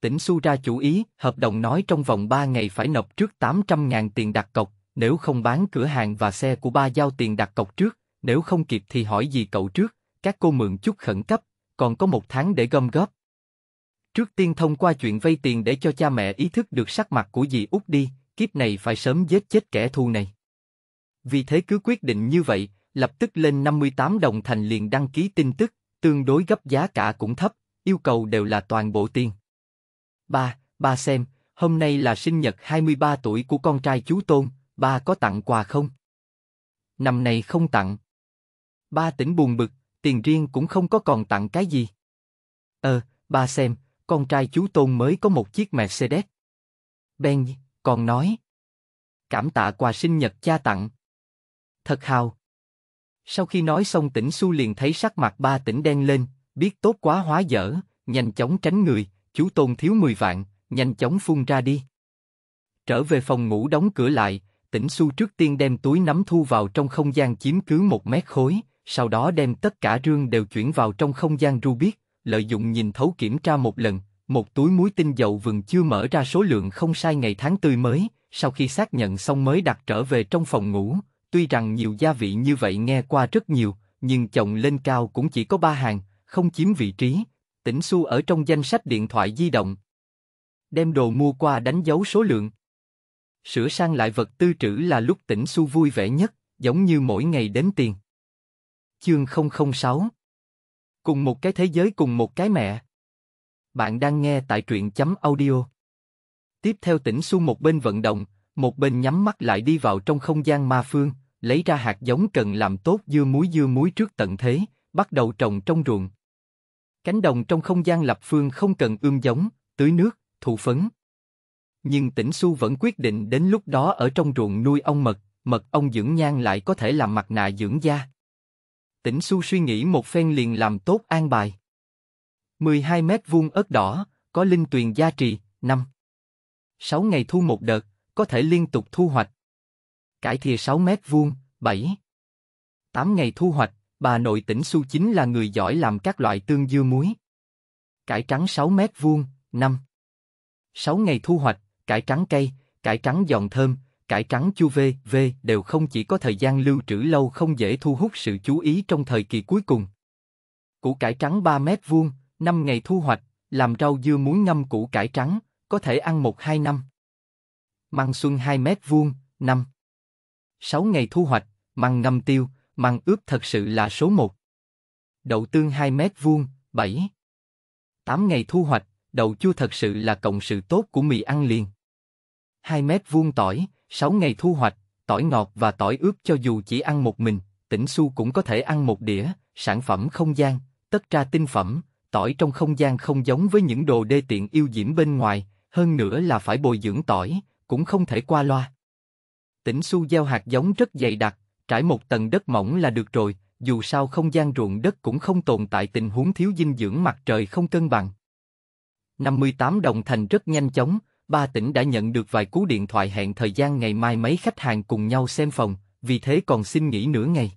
Tỉnh su ra chủ ý, hợp đồng nói trong vòng 3 ngày phải nộp trước 800.000 tiền đặt cọc, nếu không bán cửa hàng và xe của ba giao tiền đặt cọc trước, nếu không kịp thì hỏi gì cậu trước, các cô mượn chút khẩn cấp, còn có một tháng để gom góp. Trước tiên thông qua chuyện vay tiền để cho cha mẹ ý thức được sắc mặt của dì út đi, kiếp này phải sớm giết chết kẻ thù này. Vì thế cứ quyết định như vậy, lập tức lên 58 đồng thành liền đăng ký tin tức, tương đối gấp giá cả cũng thấp, yêu cầu đều là toàn bộ tiền. Ba, ba xem, hôm nay là sinh nhật 23 tuổi của con trai chú Tôn, ba có tặng quà không? Năm nay không tặng, Ba tỉnh buồn bực, tiền riêng cũng không có còn tặng cái gì. Ờ, ba xem, con trai chú Tôn mới có một chiếc Mercedes. Ben, còn nói. Cảm tạ quà sinh nhật cha tặng. Thật hào. Sau khi nói xong tỉnh Su liền thấy sắc mặt ba tỉnh đen lên, biết tốt quá hóa dở, nhanh chóng tránh người, chú Tôn thiếu 10 vạn, nhanh chóng phun ra đi. Trở về phòng ngủ đóng cửa lại, tỉnh Su trước tiên đem túi nắm thu vào trong không gian chiếm cứ một mét khối, sau đó đem tất cả rương đều chuyển vào trong không gian Rubik, lợi dụng nhìn thấu kiểm tra một lần, một túi muối tinh dầu vừng chưa mở ra số lượng không sai ngày tháng tươi mới, sau khi xác nhận xong mới đặt trở về trong phòng ngủ, tuy rằng nhiều gia vị như vậy nghe qua rất nhiều, nhưng chồng lên cao cũng chỉ có ba hàng, không chiếm vị trí, tỉnh su ở trong danh sách điện thoại di động. Đem đồ mua qua đánh dấu số lượng. Sửa sang lại vật tư trữ là lúc tỉnh su vui vẻ nhất, giống như mỗi ngày đến tiền chương 006 Cùng một cái thế giới cùng một cái mẹ Bạn đang nghe tại truyện chấm audio Tiếp theo tỉnh su một bên vận động, một bên nhắm mắt lại đi vào trong không gian ma phương, lấy ra hạt giống cần làm tốt dưa muối dưa muối trước tận thế, bắt đầu trồng trong ruộng. Cánh đồng trong không gian lập phương không cần ươm giống, tưới nước, thụ phấn. Nhưng tỉnh su vẫn quyết định đến lúc đó ở trong ruộng nuôi ong mật, mật ong dưỡng nhan lại có thể làm mặt nạ dưỡng da. Tỉnh Su suy nghĩ một phen liền làm tốt an bài. 12 mét vuông ớt đỏ, có linh tuyền gia trì, năm 6 ngày thu một đợt, có thể liên tục thu hoạch. Cải thìa 6 mét vuông, 7 8 ngày thu hoạch, bà nội tỉnh Su chính là người giỏi làm các loại tương dưa muối. Cải trắng 6 mét vuông, năm 6 ngày thu hoạch, cải trắng cây, cải trắng giòn thơm, cải trắng chu v, đều không chỉ có thời gian lưu trữ lâu không dễ thu hút sự chú ý trong thời kỳ cuối cùng. Củ cải trắng 3 mét vuông, 5 ngày thu hoạch, làm rau dưa muốn ngâm củ cải trắng, có thể ăn một hai năm. Măng xuân 2 mét vuông, 5. 6 ngày thu hoạch, măng ngâm tiêu, măng ướp thật sự là số 1. Đậu tương 2 mét vuông, 7. 8 ngày thu hoạch, đậu chua thật sự là cộng sự tốt của mì ăn liền. 2 mét vuông tỏi, 6 ngày thu hoạch, tỏi ngọt và tỏi ướp cho dù chỉ ăn một mình, tỉnh su cũng có thể ăn một đĩa, sản phẩm không gian, tất ra tinh phẩm, tỏi trong không gian không giống với những đồ đê tiện yêu diễm bên ngoài, hơn nữa là phải bồi dưỡng tỏi, cũng không thể qua loa. Tỉnh su gieo hạt giống rất dày đặc, trải một tầng đất mỏng là được rồi, dù sao không gian ruộng đất cũng không tồn tại tình huống thiếu dinh dưỡng mặt trời không cân bằng. 58 đồng thành rất nhanh chóng, ba tỉnh đã nhận được vài cú điện thoại hẹn thời gian ngày mai mấy khách hàng cùng nhau xem phòng, vì thế còn xin nghỉ nửa ngày.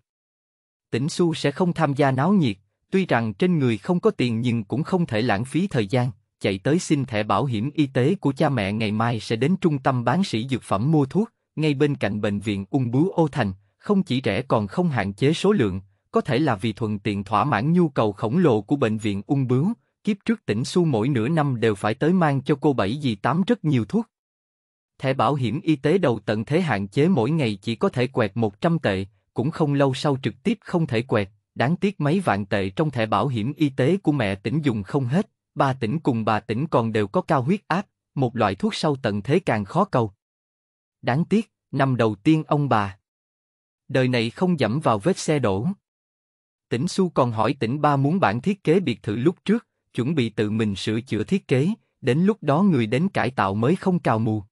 Tỉnh Su sẽ không tham gia náo nhiệt, tuy rằng trên người không có tiền nhưng cũng không thể lãng phí thời gian, chạy tới xin thẻ bảo hiểm y tế của cha mẹ ngày mai sẽ đến trung tâm bán sĩ dược phẩm mua thuốc, ngay bên cạnh bệnh viện Ung Bướu Ô Thành, không chỉ rẻ còn không hạn chế số lượng, có thể là vì thuận tiện thỏa mãn nhu cầu khổng lồ của bệnh viện Ung Bướu, Kiếp trước tỉnh Xu mỗi nửa năm đều phải tới mang cho cô bảy gì tám rất nhiều thuốc. Thẻ bảo hiểm y tế đầu tận thế hạn chế mỗi ngày chỉ có thể quẹt 100 tệ, cũng không lâu sau trực tiếp không thể quẹt, đáng tiếc mấy vạn tệ trong thẻ bảo hiểm y tế của mẹ tỉnh dùng không hết, ba tỉnh cùng bà tỉnh còn đều có cao huyết áp, một loại thuốc sau tận thế càng khó cầu. Đáng tiếc, năm đầu tiên ông bà. Đời này không dẫm vào vết xe đổ. Tỉnh Xu còn hỏi tỉnh ba muốn bản thiết kế biệt thự lúc trước, chuẩn bị tự mình sửa chữa thiết kế, đến lúc đó người đến cải tạo mới không cào mù.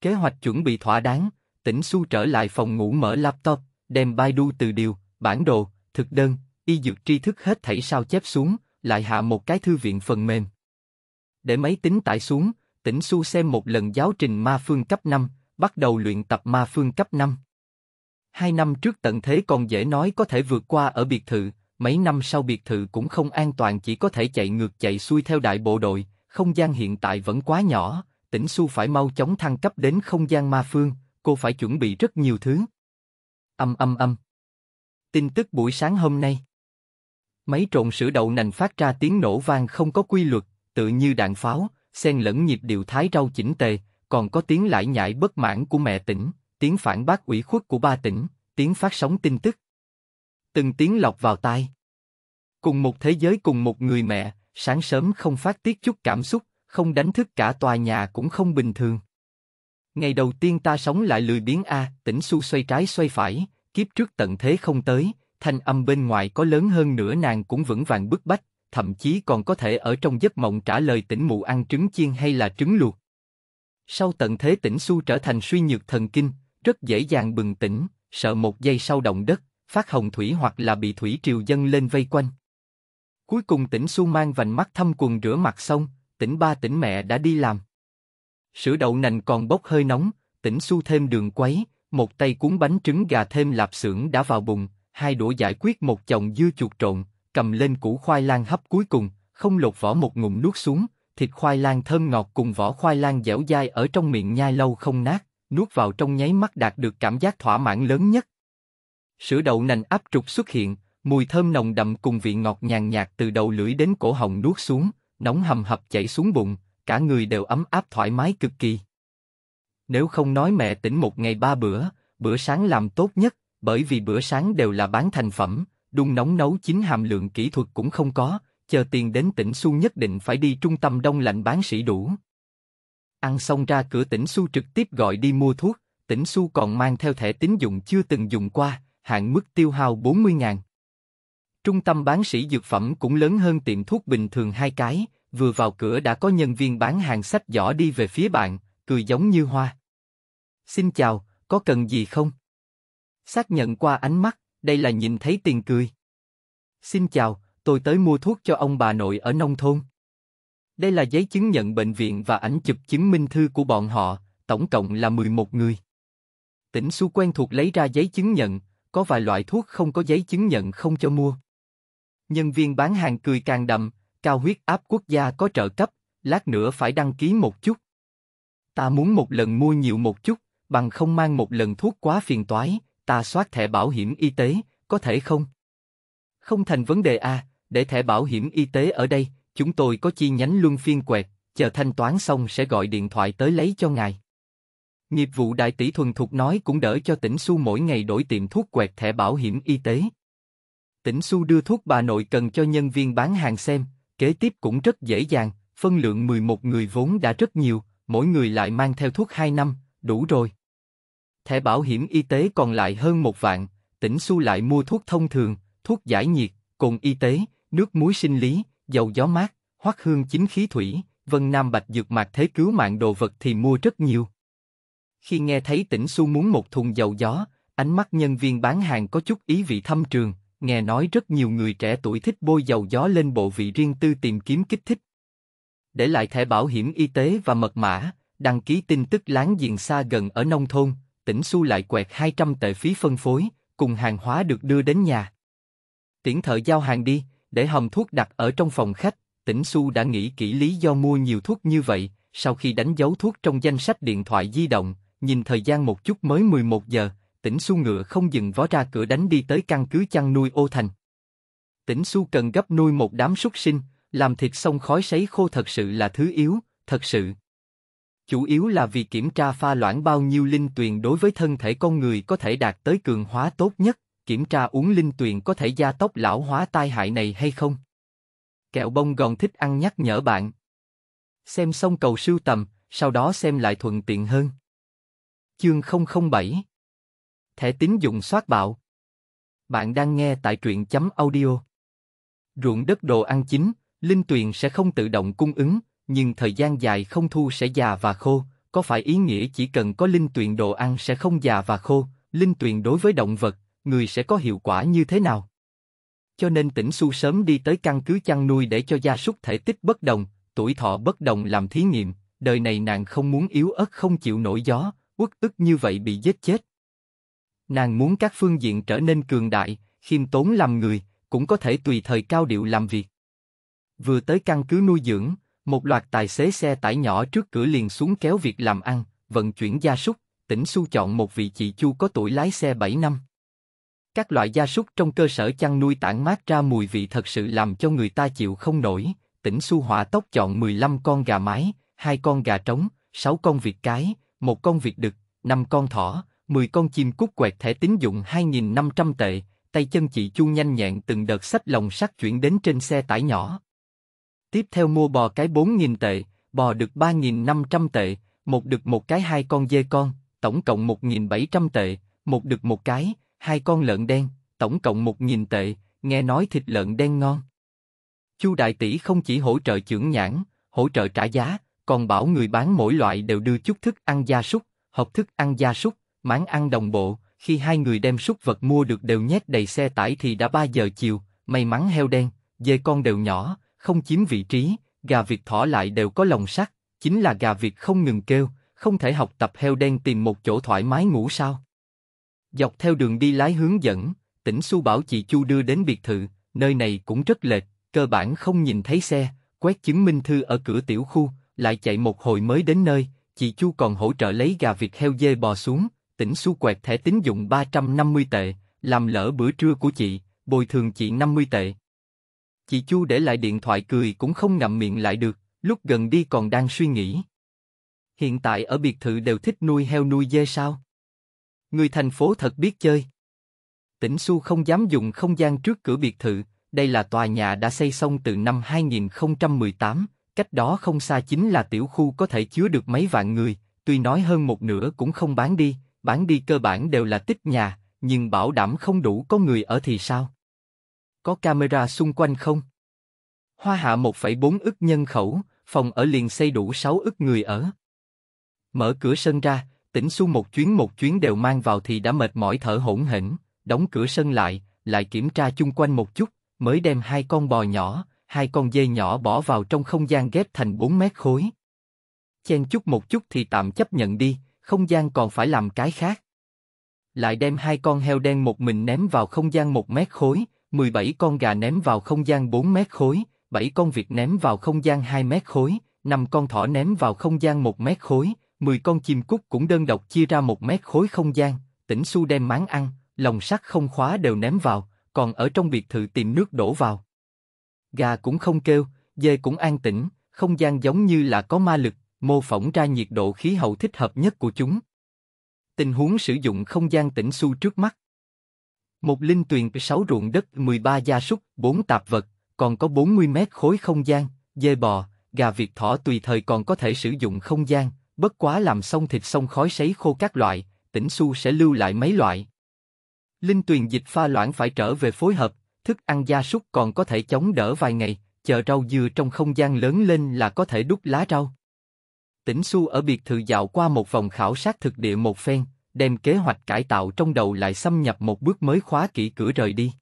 Kế hoạch chuẩn bị thỏa đáng, tỉnh Su trở lại phòng ngủ mở laptop, đem Baidu từ điều, bản đồ, thực đơn, y dược tri thức hết thảy sao chép xuống, lại hạ một cái thư viện phần mềm. Để máy tính tải xuống, tỉnh Su xem một lần giáo trình ma phương cấp 5, bắt đầu luyện tập ma phương cấp 5. Hai năm trước tận thế còn dễ nói có thể vượt qua ở biệt thự, mấy năm sau biệt thự cũng không an toàn chỉ có thể chạy ngược chạy xuôi theo đại bộ đội, không gian hiện tại vẫn quá nhỏ, tỉnh Su phải mau chóng thăng cấp đến không gian ma phương, cô phải chuẩn bị rất nhiều thứ. Âm âm âm. Tin tức buổi sáng hôm nay. máy trộn sữa đậu nành phát ra tiếng nổ vang không có quy luật, tự như đạn pháo, xen lẫn nhịp điệu thái rau chỉnh tề, còn có tiếng lải nhải bất mãn của mẹ tỉnh, tiếng phản bác ủy khuất của ba tỉnh, tiếng phát sóng tin tức từng tiếng lọc vào tai. Cùng một thế giới cùng một người mẹ, sáng sớm không phát tiết chút cảm xúc, không đánh thức cả tòa nhà cũng không bình thường. Ngày đầu tiên ta sống lại lười biến a, à, tỉnh su xoay trái xoay phải, kiếp trước tận thế không tới, thanh âm bên ngoài có lớn hơn nữa nàng cũng vững vàng bức bách, thậm chí còn có thể ở trong giấc mộng trả lời tỉnh mụ ăn trứng chiên hay là trứng luộc. Sau tận thế tỉnh su trở thành suy nhược thần kinh, rất dễ dàng bừng tỉnh, sợ một giây sau động đất, phát hồng thủy hoặc là bị thủy triều dân lên vây quanh. Cuối cùng tỉnh Su mang vành mắt thâm quần rửa mặt xong, tỉnh ba tỉnh mẹ đã đi làm. Sữa đậu nành còn bốc hơi nóng, tỉnh Su thêm đường quấy, một tay cuốn bánh trứng gà thêm lạp xưởng đã vào bụng, hai đũa giải quyết một chồng dưa chuột trộn, cầm lên củ khoai lang hấp cuối cùng, không lột vỏ một ngụm nuốt xuống, thịt khoai lang thơm ngọt cùng vỏ khoai lang dẻo dai ở trong miệng nhai lâu không nát, nuốt vào trong nháy mắt đạt được cảm giác thỏa mãn lớn nhất. Sữa đậu nành áp trục xuất hiện, mùi thơm nồng đậm cùng vị ngọt nhàn nhạt từ đầu lưỡi đến cổ họng nuốt xuống, nóng hầm hập chảy xuống bụng, cả người đều ấm áp thoải mái cực kỳ. Nếu không nói mẹ tỉnh một ngày ba bữa, bữa sáng làm tốt nhất, bởi vì bữa sáng đều là bán thành phẩm, đun nóng nấu chín hàm lượng kỹ thuật cũng không có, chờ tiền đến tỉnh Xu nhất định phải đi trung tâm đông lạnh bán sĩ đủ. Ăn xong ra cửa tỉnh Xu trực tiếp gọi đi mua thuốc, tỉnh Xu còn mang theo thẻ tín dụng chưa từng dùng qua, hạn mức tiêu hao 40.000. Trung tâm bán sĩ dược phẩm cũng lớn hơn tiệm thuốc bình thường hai cái, vừa vào cửa đã có nhân viên bán hàng sách giỏ đi về phía bạn, cười giống như hoa. Xin chào, có cần gì không? Xác nhận qua ánh mắt, đây là nhìn thấy tiền cười. Xin chào, tôi tới mua thuốc cho ông bà nội ở nông thôn. Đây là giấy chứng nhận bệnh viện và ảnh chụp chứng minh thư của bọn họ, tổng cộng là 11 người. Tỉnh Su quen thuộc lấy ra giấy chứng nhận, có vài loại thuốc không có giấy chứng nhận không cho mua. Nhân viên bán hàng cười càng đậm, cao huyết áp quốc gia có trợ cấp, lát nữa phải đăng ký một chút. Ta muốn một lần mua nhiều một chút, bằng không mang một lần thuốc quá phiền toái, ta soát thẻ bảo hiểm y tế, có thể không? Không thành vấn đề a. À, để thẻ bảo hiểm y tế ở đây, chúng tôi có chi nhánh luân phiên quẹt, chờ thanh toán xong sẽ gọi điện thoại tới lấy cho ngài. Nghiệp vụ đại tỷ thuần thục nói cũng đỡ cho tỉnh Xu mỗi ngày đổi tiệm thuốc quẹt thẻ bảo hiểm y tế. Tỉnh Xu đưa thuốc bà nội cần cho nhân viên bán hàng xem, kế tiếp cũng rất dễ dàng, phân lượng 11 người vốn đã rất nhiều, mỗi người lại mang theo thuốc 2 năm, đủ rồi. Thẻ bảo hiểm y tế còn lại hơn một vạn, tỉnh Xu lại mua thuốc thông thường, thuốc giải nhiệt, cùng y tế, nước muối sinh lý, dầu gió mát, hoắc hương chính khí thủy, vân nam bạch dược mạc thế cứu mạng đồ vật thì mua rất nhiều. Khi nghe thấy tỉnh Xu muốn một thùng dầu gió, ánh mắt nhân viên bán hàng có chút ý vị thâm trường, nghe nói rất nhiều người trẻ tuổi thích bôi dầu gió lên bộ vị riêng tư tìm kiếm kích thích. Để lại thẻ bảo hiểm y tế và mật mã, đăng ký tin tức láng giềng xa gần ở nông thôn, tỉnh Xu lại quẹt 200 tệ phí phân phối, cùng hàng hóa được đưa đến nhà. Tiễn thợ giao hàng đi, để hầm thuốc đặt ở trong phòng khách, tỉnh Xu đã nghĩ kỹ lý do mua nhiều thuốc như vậy, sau khi đánh dấu thuốc trong danh sách điện thoại di động, nhìn thời gian một chút mới 11 giờ, tỉnh Su ngựa không dừng vó ra cửa đánh đi tới căn cứ chăn nuôi ô thành. Tỉnh Su cần gấp nuôi một đám súc sinh, làm thịt xong khói sấy khô thật sự là thứ yếu, thật sự. Chủ yếu là vì kiểm tra pha loãng bao nhiêu linh tuyền đối với thân thể con người có thể đạt tới cường hóa tốt nhất, kiểm tra uống linh tuyền có thể gia tốc lão hóa tai hại này hay không. Kẹo bông gòn thích ăn nhắc nhở bạn. Xem xong cầu sưu tầm, sau đó xem lại thuận tiện hơn. Chương 007 Thẻ tín dụng soát bạo Bạn đang nghe tại truyện chấm audio Ruộng đất đồ ăn chính Linh Tuyền sẽ không tự động cung ứng, nhưng thời gian dài không thu sẽ già và khô, có phải ý nghĩa chỉ cần có Linh Tuyền đồ ăn sẽ không già và khô, Linh Tuyền đối với động vật, người sẽ có hiệu quả như thế nào? Cho nên tỉnh Su sớm đi tới căn cứ chăn nuôi để cho gia súc thể tích bất đồng, tuổi thọ bất đồng làm thí nghiệm, đời này nàng không muốn yếu ớt không chịu nổi gió, uất ức như vậy bị giết chết. Nàng muốn các phương diện trở nên cường đại, khiêm tốn làm người, cũng có thể tùy thời cao điệu làm việc. Vừa tới căn cứ nuôi dưỡng, một loạt tài xế xe tải nhỏ trước cửa liền xuống kéo việc làm ăn, vận chuyển gia súc, tỉnh Su chọn một vị chị Chu có tuổi lái xe 7 năm. Các loại gia súc trong cơ sở chăn nuôi tản mát ra mùi vị thật sự làm cho người ta chịu không nổi, tỉnh Su hỏa tốc chọn 15 con gà mái, hai con gà trống, 6 con vịt cái, một con việt đực, năm con thỏ, 10 con chim cút quẹt thẻ tín dụng 2.500 tệ, tay chân chị chu nhanh nhẹn từng đợt sách lồng sắt chuyển đến trên xe tải nhỏ. Tiếp theo mua bò cái 4.000 tệ, bò được 3.500 tệ, một được một cái hai con dê con, tổng cộng 1.700 tệ, một được một cái, hai con lợn đen, tổng cộng 1.000 tệ, nghe nói thịt lợn đen ngon. Chu đại tỷ không chỉ hỗ trợ chưởng nhãn, hỗ trợ trả giá, còn bảo người bán mỗi loại đều đưa chút thức ăn gia súc, hộp thức ăn gia súc, máng ăn đồng bộ, khi hai người đem súc vật mua được đều nhét đầy xe tải thì đã 3 giờ chiều, may mắn heo đen, dê con đều nhỏ, không chiếm vị trí, gà vịt thỏ lại đều có lồng sắt, chính là gà vịt không ngừng kêu, không thể học tập heo đen tìm một chỗ thoải mái ngủ sao. Dọc theo đường đi lái hướng dẫn, tỉnh Su bảo chị Chu đưa đến biệt thự, nơi này cũng rất lệch, cơ bản không nhìn thấy xe, quét chứng minh thư ở cửa tiểu khu, lại chạy một hồi mới đến nơi, chị Chu còn hỗ trợ lấy gà vịt heo dê bò xuống, tỉnh su quẹt thẻ tín dụng 350 tệ, làm lỡ bữa trưa của chị, bồi thường chị 50 tệ. Chị Chu để lại điện thoại cười cũng không ngậm miệng lại được, lúc gần đi còn đang suy nghĩ. Hiện tại ở biệt thự đều thích nuôi heo nuôi dê sao? Người thành phố thật biết chơi. Tỉnh Xu không dám dùng không gian trước cửa biệt thự, đây là tòa nhà đã xây xong từ năm 2018, Cách đó không xa chính là tiểu khu có thể chứa được mấy vạn người, tuy nói hơn một nửa cũng không bán đi, bán đi cơ bản đều là tích nhà, nhưng bảo đảm không đủ có người ở thì sao? Có camera xung quanh không? Hoa hạ 1,4 ức nhân khẩu, phòng ở liền xây đủ 6 ức người ở. Mở cửa sân ra, tỉnh xu một chuyến một chuyến đều mang vào thì đã mệt mỏi thở hổn hển, đóng cửa sân lại, lại kiểm tra chung quanh một chút, mới đem hai con bò nhỏ, hai con dê nhỏ bỏ vào trong không gian ghép thành 4 mét khối. Chen chút một chút thì tạm chấp nhận đi, không gian còn phải làm cái khác. Lại đem hai con heo đen một mình ném vào không gian 1 mét khối, 17 con gà ném vào không gian 4 mét khối, 7 con vịt ném vào không gian 2 mét khối, 5 con thỏ ném vào không gian 1 mét khối, 10 con chim cút cũng đơn độc chia ra 1 mét khối không gian, tỉnh su đem máng ăn, lồng sắt không khóa đều ném vào, còn ở trong biệt thự tìm nước đổ vào. Gà cũng không kêu, dê cũng an tĩnh, không gian giống như là có ma lực, mô phỏng ra nhiệt độ khí hậu thích hợp nhất của chúng. Tình huống sử dụng không gian tĩnh su trước mắt. Một linh tuyền 6 ruộng đất 13 gia súc, 4 tạp vật, còn có 40 mét khối không gian, dê bò, gà việt thỏ tùy thời còn có thể sử dụng không gian, bất quá làm xong thịt xong khói sấy khô các loại, tĩnh su sẽ lưu lại mấy loại. Linh tuyền dịch pha loãng phải trở về phối hợp, thức ăn gia súc còn có thể chống đỡ vài ngày, chờ rau dừa trong không gian lớn lên là có thể đút lá rau. Tỉnh Xu ở biệt thự dạo qua một vòng khảo sát thực địa một phen, đem kế hoạch cải tạo trong đầu lại xâm nhập một bước mới khóa kỹ cửa rời đi.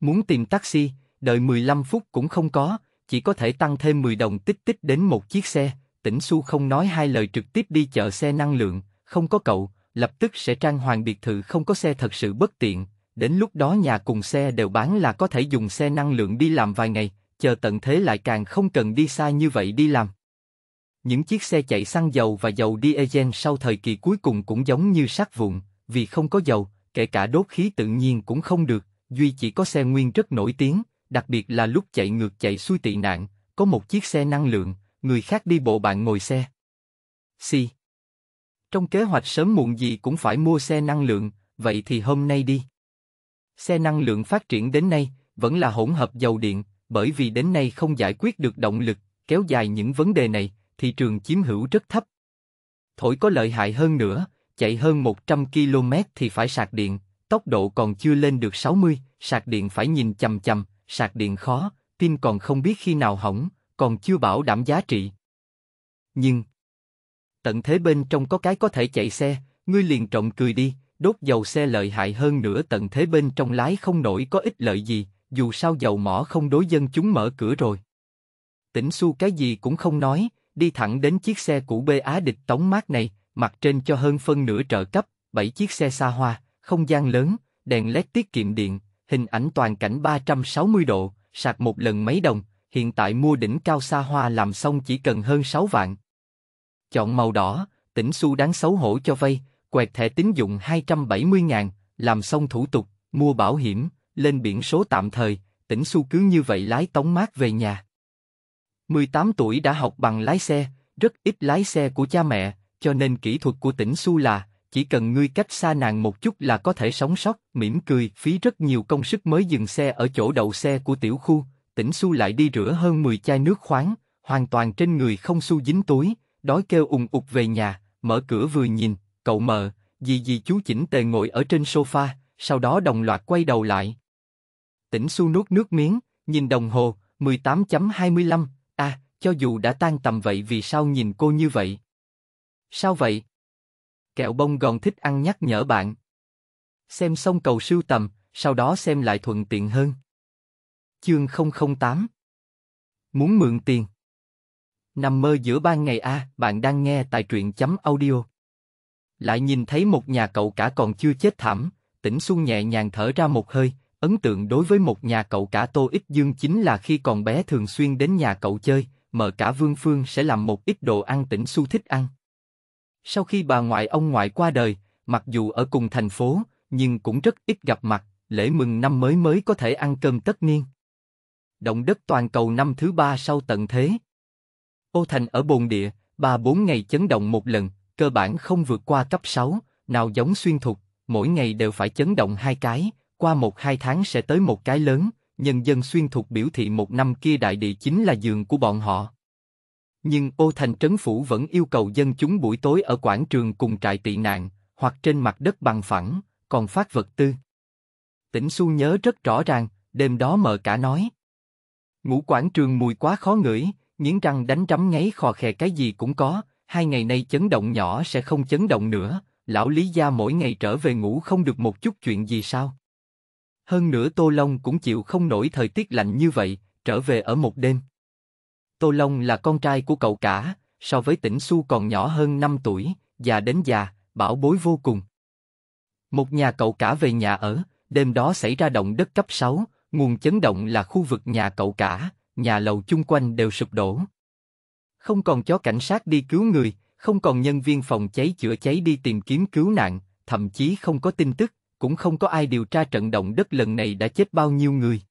Muốn tìm taxi, đợi 15 phút cũng không có, chỉ có thể tăng thêm 10 đồng tích tích đến một chiếc xe. Tỉnh Xu không nói hai lời trực tiếp đi chợ xe năng lượng, không có cậu, lập tức sẽ trang hoàng biệt thự không có xe thật sự bất tiện, đến lúc đó nhà cùng xe đều bán là có thể dùng xe năng lượng đi làm vài ngày, chờ tận thế lại càng không cần đi xa như vậy đi làm. Những chiếc xe chạy xăng dầu và dầu diesel sau thời kỳ cuối cùng cũng giống như sát vụn, vì không có dầu, kể cả đốt khí tự nhiên cũng không được, duy chỉ có xe nguyên rất nổi tiếng, đặc biệt là lúc chạy ngược chạy xuôi tị nạn, có một chiếc xe năng lượng, người khác đi bộ bạn ngồi xe. C. Trong kế hoạch sớm muộn gì cũng phải mua xe năng lượng, vậy thì hôm nay đi. Xe năng lượng phát triển đến nay vẫn là hỗn hợp dầu điện, bởi vì đến nay không giải quyết được động lực, kéo dài những vấn đề này, thị trường chiếm hữu rất thấp. Thổi có lợi hại hơn nữa, chạy hơn 100 km thì phải sạc điện, tốc độ còn chưa lên được 60, sạc điện phải nhìn chầm chầm, sạc điện khó, pin còn không biết khi nào hỏng, còn chưa bảo đảm giá trị. Nhưng, tận thế bên trong có cái có thể chạy xe, ngươi liền trọng cười đi, Đốt dầu xe lợi hại hơn nữa tận thế bên trong lái không nổi có ích lợi gì, dù sao dầu mỏ không đối dân chúng mở cửa rồi. Tỉnh su cái gì cũng không nói, đi thẳng đến chiếc xe cũ bê á địch tống mát này, mặt trên cho hơn phân nửa trợ cấp, bảy chiếc xe xa hoa, không gian lớn, đèn led tiết kiệm điện, hình ảnh toàn cảnh 360 độ, sạc một lần mấy đồng, hiện tại mua đỉnh cao xa hoa làm xong chỉ cần hơn 6 vạn. Chọn màu đỏ, tỉnh xu đáng xấu hổ cho vay, quẹt thẻ tín dụng 270.000, làm xong thủ tục, mua bảo hiểm, lên biển số tạm thời, tỉnh Xu cứ như vậy lái tống mát về nhà. 18 tuổi đã học bằng lái xe, rất ít lái xe của cha mẹ, cho nên kỹ thuật của tỉnh Xu là chỉ cần ngươi cách xa nàng một chút là có thể sống sót, mỉm cười, phí rất nhiều công sức mới dừng xe ở chỗ đầu xe của tiểu khu, tỉnh Xu lại đi rửa hơn 10 chai nước khoáng, hoàn toàn trên người không xu dính túi, đói kêu ùng ục về nhà, mở cửa vừa nhìn, cậu mờ, dì dì chú chỉnh tề ngồi ở trên sofa, sau đó đồng loạt quay đầu lại. Tỉnh su nuốt nước miếng, nhìn đồng hồ, 18.25, a à, cho dù đã tan tầm vậy vì sao nhìn cô như vậy? Sao vậy? Kẹo bông gòn thích ăn nhắc nhở bạn. Xem xong cầu sưu tầm, sau đó xem lại thuận tiện hơn. Chương 008 Muốn mượn tiền Nằm mơ giữa ban ngày A, bạn đang nghe tại truyện chấm audio lại nhìn thấy một nhà cậu cả còn chưa chết thảm, tỉnh Xuân nhẹ nhàng thở ra một hơi, ấn tượng đối với một nhà cậu cả Tô Ích Dương chính là khi còn bé thường xuyên đến nhà cậu chơi, mở cả Vương Phương sẽ làm một ít đồ ăn tỉnh Xu thích ăn. Sau khi bà ngoại ông ngoại qua đời, mặc dù ở cùng thành phố, nhưng cũng rất ít gặp mặt, lễ mừng năm mới mới có thể ăn cơm tất niên. Động đất toàn cầu năm thứ ba sau tận thế. Ô Thành ở bồn địa, ba bốn ngày chấn động một lần, cơ bản không vượt qua cấp 6, nào giống xuyên thục, mỗi ngày đều phải chấn động hai cái, qua một hai tháng sẽ tới một cái lớn, nhân dân xuyên thục biểu thị một năm kia đại địa chính là giường của bọn họ. Nhưng ô thành trấn phủ vẫn yêu cầu dân chúng buổi tối ở quảng trường cùng trại tị nạn, hoặc trên mặt đất bằng phẳng, còn phát vật tư. Tỉnh Xu nhớ rất rõ ràng, đêm đó mờ cả nói. ngủ quảng trường mùi quá khó ngửi, nghiến răng đánh trắm ngáy khò khè cái gì cũng có, hai ngày nay chấn động nhỏ sẽ không chấn động nữa, lão Lý Gia mỗi ngày trở về ngủ không được một chút chuyện gì sao? Hơn nữa Tô Long cũng chịu không nổi thời tiết lạnh như vậy, trở về ở một đêm. Tô Long là con trai của cậu cả, so với tỉnh Su còn nhỏ hơn 5 tuổi, già đến già, bảo bối vô cùng. Một nhà cậu cả về nhà ở, đêm đó xảy ra động đất cấp 6, nguồn chấn động là khu vực nhà cậu cả, nhà lầu chung quanh đều sụp đổ, không còn chó cảnh sát đi cứu người, không còn nhân viên phòng cháy chữa cháy đi tìm kiếm cứu nạn, thậm chí không có tin tức, cũng không có ai điều tra trận động đất lần này đã chết bao nhiêu người.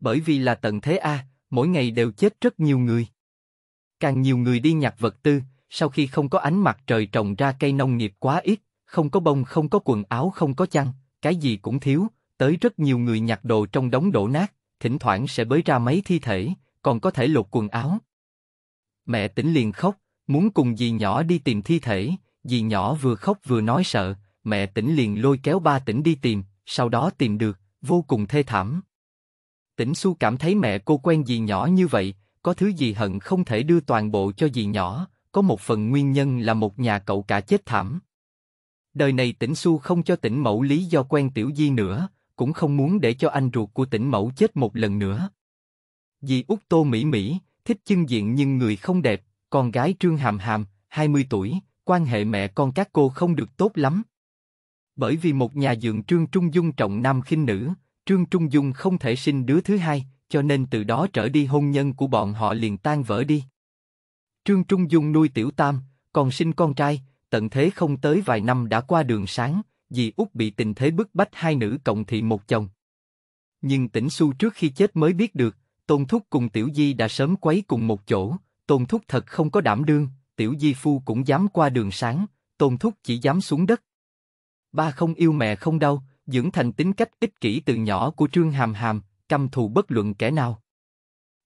Bởi vì là tận thế A, mỗi ngày đều chết rất nhiều người. Càng nhiều người đi nhặt vật tư, sau khi không có ánh mặt trời trồng ra cây nông nghiệp quá ít, không có bông không có quần áo không có chăn, cái gì cũng thiếu, tới rất nhiều người nhặt đồ trong đống đổ nát, thỉnh thoảng sẽ bới ra mấy thi thể, còn có thể lột quần áo, Mẹ tỉnh liền khóc, muốn cùng dì nhỏ đi tìm thi thể, dì nhỏ vừa khóc vừa nói sợ, mẹ tỉnh liền lôi kéo ba tỉnh đi tìm, sau đó tìm được, vô cùng thê thảm. Tỉnh Su cảm thấy mẹ cô quen dì nhỏ như vậy, có thứ gì hận không thể đưa toàn bộ cho dì nhỏ, có một phần nguyên nhân là một nhà cậu cả chết thảm. Đời này tỉnh Su không cho tỉnh mẫu lý do quen tiểu di nữa, cũng không muốn để cho anh ruột của tỉnh mẫu chết một lần nữa. Dì út Tô Mỹ Mỹ, thích chân diện nhưng người không đẹp, con gái Trương Hàm Hàm, 20 tuổi, quan hệ mẹ con các cô không được tốt lắm. Bởi vì một nhà dượng Trương Trung Dung trọng nam khinh nữ, Trương Trung Dung không thể sinh đứa thứ hai, cho nên từ đó trở đi hôn nhân của bọn họ liền tan vỡ đi. Trương Trung Dung nuôi Tiểu Tam, còn sinh con trai, tận thế không tới vài năm đã qua đường sáng, vì út bị tình thế bức bách hai nữ cộng thị một chồng. Nhưng tỉnh su trước khi chết mới biết được, Tôn Thúc cùng Tiểu Di đã sớm quấy cùng một chỗ, Tôn Thúc thật không có đảm đương, Tiểu Di Phu cũng dám qua đường sáng, Tôn Thúc chỉ dám xuống đất. Ba không yêu mẹ không đau, dưỡng thành tính cách ích kỷ từ nhỏ của Trương Hàm Hàm, căm thù bất luận kẻ nào.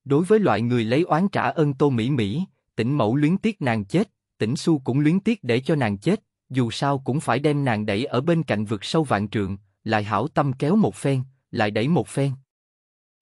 Đối với loại người lấy oán trả ơn Tô Mỹ Mỹ, tỉnh mẫu luyến tiếc nàng chết, tỉnh su cũng luyến tiếc để cho nàng chết, dù sao cũng phải đem nàng đẩy ở bên cạnh vực sâu vạn trượng, lại hảo tâm kéo một phen, lại đẩy một phen.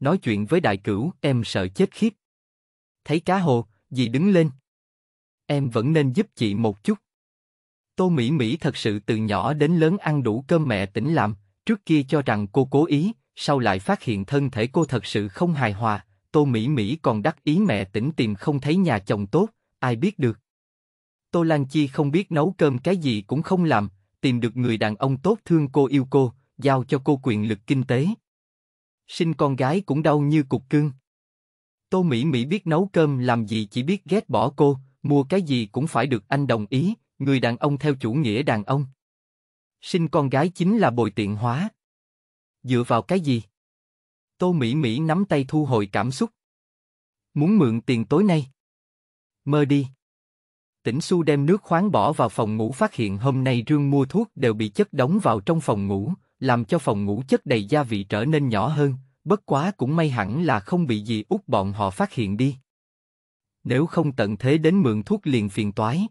nói chuyện với đại cửu, em sợ chết khiếp. Thấy cá hồ, dì đứng lên. Em vẫn nên giúp chị một chút. Tô Mỹ Mỹ thật sự từ nhỏ đến lớn ăn đủ cơm mẹ tỉnh làm, trước kia cho rằng cô cố ý, sau lại phát hiện thân thể cô thật sự không hài hòa, Tô Mỹ Mỹ còn đắc ý mẹ tỉnh tìm không thấy nhà chồng tốt, ai biết được. Tô Lan Chi không biết nấu cơm cái gì cũng không làm, tìm được người đàn ông tốt thương cô yêu cô, giao cho cô quyền lực kinh tế, sinh con gái cũng đau như cục cưng. Tô Mỹ Mỹ biết nấu cơm làm gì chỉ biết ghét bỏ cô, mua cái gì cũng phải được anh đồng ý, người đàn ông theo chủ nghĩa đàn ông. Sinh con gái chính là bồi tiện hóa. Dựa vào cái gì? Tô Mỹ Mỹ nắm tay thu hồi cảm xúc. Muốn mượn tiền tối nay? Mơ đi. Tỉnh Su đem nước khoáng bỏ vào phòng ngủ phát hiện hôm nay Rương mua thuốc đều bị chất đóng vào trong phòng ngủ, làm cho phòng ngủ chất đầy gia vị trở nên nhỏ hơn, bất quá cũng may hẳn là không bị gì út bọn họ phát hiện đi. Nếu không tận thế đến mượn thuốc liền phiền toái.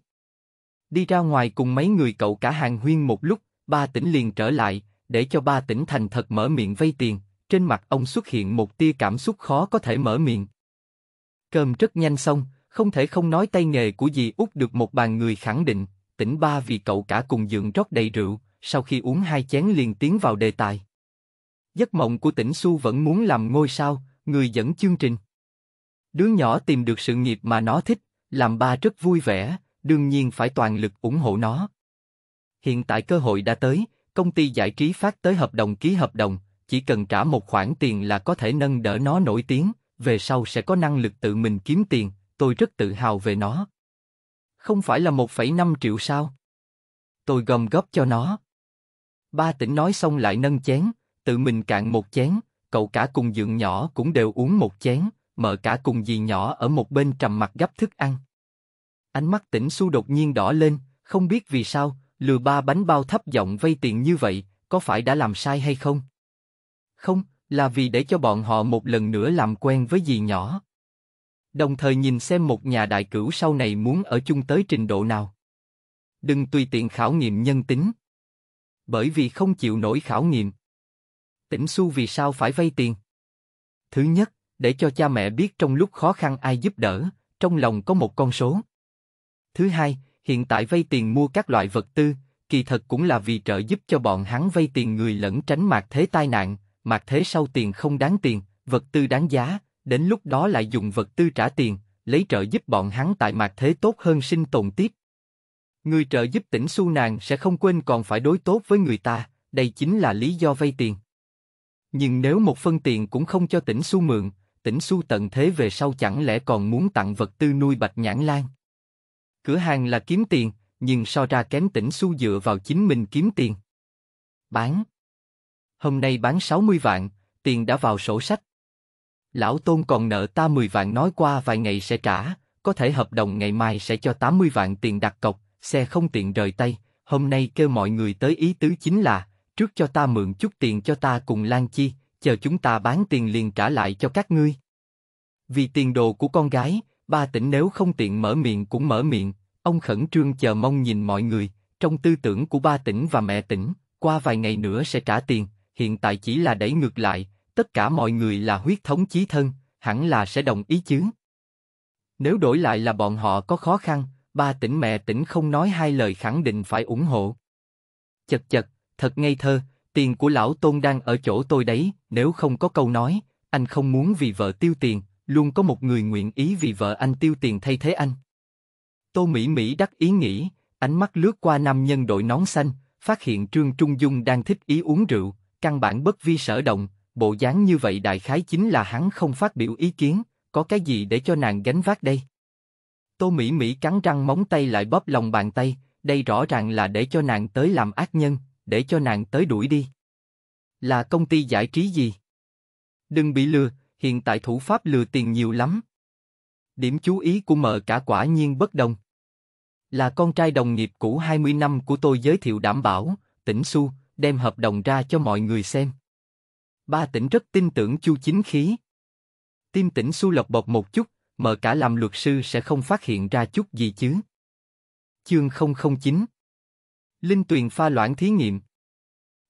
Đi ra ngoài cùng mấy người cậu cả hàng huyên một lúc, ba tỉnh liền trở lại, để cho ba tỉnh thành thật mở miệng vay tiền, trên mặt ông xuất hiện một tia cảm xúc khó có thể mở miệng. Cơm rất nhanh xong, không thể không nói tay nghề của dì út được một bàn người khẳng định, tỉnh ba vì cậu cả cùng dưỡng rót đầy rượu, sau khi uống hai chén liền tiến vào đề tài. Giấc mộng của tỉnh Xu vẫn muốn làm ngôi sao, người dẫn chương trình. Đứa nhỏ tìm được sự nghiệp mà nó thích, làm ba rất vui vẻ, đương nhiên phải toàn lực ủng hộ nó. Hiện tại cơ hội đã tới, công ty giải trí phát tới hợp đồng ký hợp đồng, chỉ cần trả một khoản tiền là có thể nâng đỡ nó nổi tiếng, về sau sẽ có năng lực tự mình kiếm tiền, tôi rất tự hào về nó. Không phải là 1,5 triệu sao? Tôi gom góp cho nó. Ba tỉnh nói xong lại nâng chén, tự mình cạn một chén, cậu cả cùng dượng nhỏ cũng đều uống một chén, mợ cả cùng dì nhỏ ở một bên trầm mặt gấp thức ăn. Ánh mắt tỉnh su đột nhiên đỏ lên, không biết vì sao, lừa ba bánh bao thấp giọng vay tiền như vậy, có phải đã làm sai hay không? Không, là vì để cho bọn họ một lần nữa làm quen với dì nhỏ. Đồng thời nhìn xem một nhà đại cửu sau này muốn ở chung tới trình độ nào. Đừng tùy tiện khảo nghiệm nhân tính. Bởi vì không chịu nổi khảo nghiệm. Tĩnh Xu vì sao phải vay tiền? Thứ nhất, để cho cha mẹ biết trong lúc khó khăn ai giúp đỡ, trong lòng có một con số. Thứ hai, hiện tại vay tiền mua các loại vật tư, kỳ thật cũng là vì trợ giúp cho bọn hắn vay tiền người lẫn tránh mạc thế tai nạn, mạc thế sau tiền không đáng tiền, vật tư đáng giá, đến lúc đó lại dùng vật tư trả tiền, lấy trợ giúp bọn hắn tại mạc thế tốt hơn sinh tồn tiếp. Người trợ giúp tỉnh Su nàng sẽ không quên còn phải đối tốt với người ta, đây chính là lý do vay tiền. Nhưng nếu một phân tiền cũng không cho tỉnh Su mượn, tỉnh Su tận thế về sau chẳng lẽ còn muốn tặng vật tư nuôi bạch nhãn lan? Cửa hàng là kiếm tiền, nhưng so ra kém tỉnh Su dựa vào chính mình kiếm tiền. Bán. Hôm nay bán 60 vạn, tiền đã vào sổ sách. Lão Tôn còn nợ ta 10 vạn nói qua vài ngày sẽ trả, có thể hợp đồng ngày mai sẽ cho 80 vạn tiền đặt cọc, xe không tiện rời tay, hôm nay kêu mọi người tới ý tứ chính là, trước cho ta mượn chút tiền cho ta cùng Lan Chi, chờ chúng ta bán tiền liền trả lại cho các ngươi. Vì tiền đồ của con gái, ba tỉnh nếu không tiện mở miệng cũng mở miệng, ông khẩn trương chờ mong nhìn mọi người, trong tư tưởng của ba tỉnh và mẹ tỉnh, qua vài ngày nữa sẽ trả tiền, hiện tại chỉ là đẩy ngược lại, tất cả mọi người là huyết thống chí thân, hẳn là sẽ đồng ý chứ. Nếu đổi lại là bọn họ có khó khăn, ba tỉnh mẹ tỉnh không nói hai lời khẳng định phải ủng hộ. Chật chật, thật ngây thơ, tiền của lão tôn đang ở chỗ tôi đấy, nếu không có câu nói, anh không muốn vì vợ tiêu tiền, luôn có một người nguyện ý vì vợ anh tiêu tiền thay thế anh. Tô Mỹ Mỹ đắc ý nghĩ, ánh mắt lướt qua nam nhân đội nón xanh, phát hiện Trương Trung Dung đang thích ý uống rượu, căn bản bất vi sở động, bộ dáng như vậy đại khái chính là hắn không phát biểu ý kiến, có cái gì để cho nàng gánh vác đây? Tô Mỹ Mỹ cắn răng móng tay lại bóp lòng bàn tay, đây rõ ràng là để cho nàng tới làm ác nhân, để cho nàng tới đuổi đi. Là công ty giải trí gì? Đừng bị lừa, hiện tại thủ pháp lừa tiền nhiều lắm. Điểm chú ý của mợ cả quả nhiên bất đồng. Là con trai đồng nghiệp cũ 20 năm của tôi giới thiệu đảm bảo, tỉnh xu đem hợp đồng ra cho mọi người xem. Ba tỉnh rất tin tưởng Chu Chính Khí. Tim tỉnh xu lọc bọc một chút, mờ cả làm luật sư sẽ không phát hiện ra chút gì chứ. Chương 009 Linh tuyền pha loãng thí nghiệm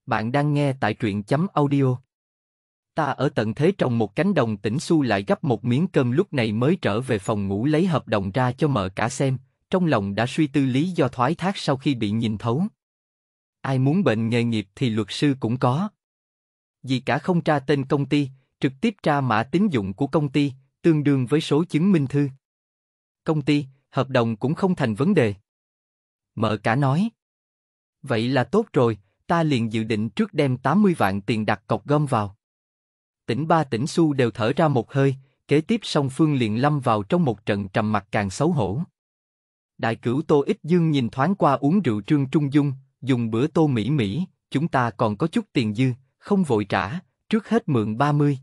Bạn đang nghe tại truyện chấm audio Ta ở tận thế trong một cánh đồng tỉnh su lại gấp một miếng cơm lúc này mới trở về phòng ngủ lấy hợp đồng ra cho mợ cả xem, trong lòng đã suy tư lý do thoái thác sau khi bị nhìn thấu. Ai muốn bệnh nghề nghiệp thì luật sư cũng có. Vì cả không tra tên công ty, trực tiếp tra mã tín dụng của công ty, tương đương với số chứng minh thư. Công ty, hợp đồng cũng không thành vấn đề. mở cả nói. Vậy là tốt rồi, ta liền dự định trước đem 80 vạn tiền đặt cọc gom vào. Tỉnh ba tỉnh xu đều thở ra một hơi, kế tiếp song phương liền lâm vào trong một trận trầm mặt càng xấu hổ. Đại cửu Tô Ích Dương nhìn thoáng qua uống rượu Trương Trung Dung, dùng bữa tô mỹ mỹ, chúng ta còn có chút tiền dư, không vội trả, trước hết mượn 30.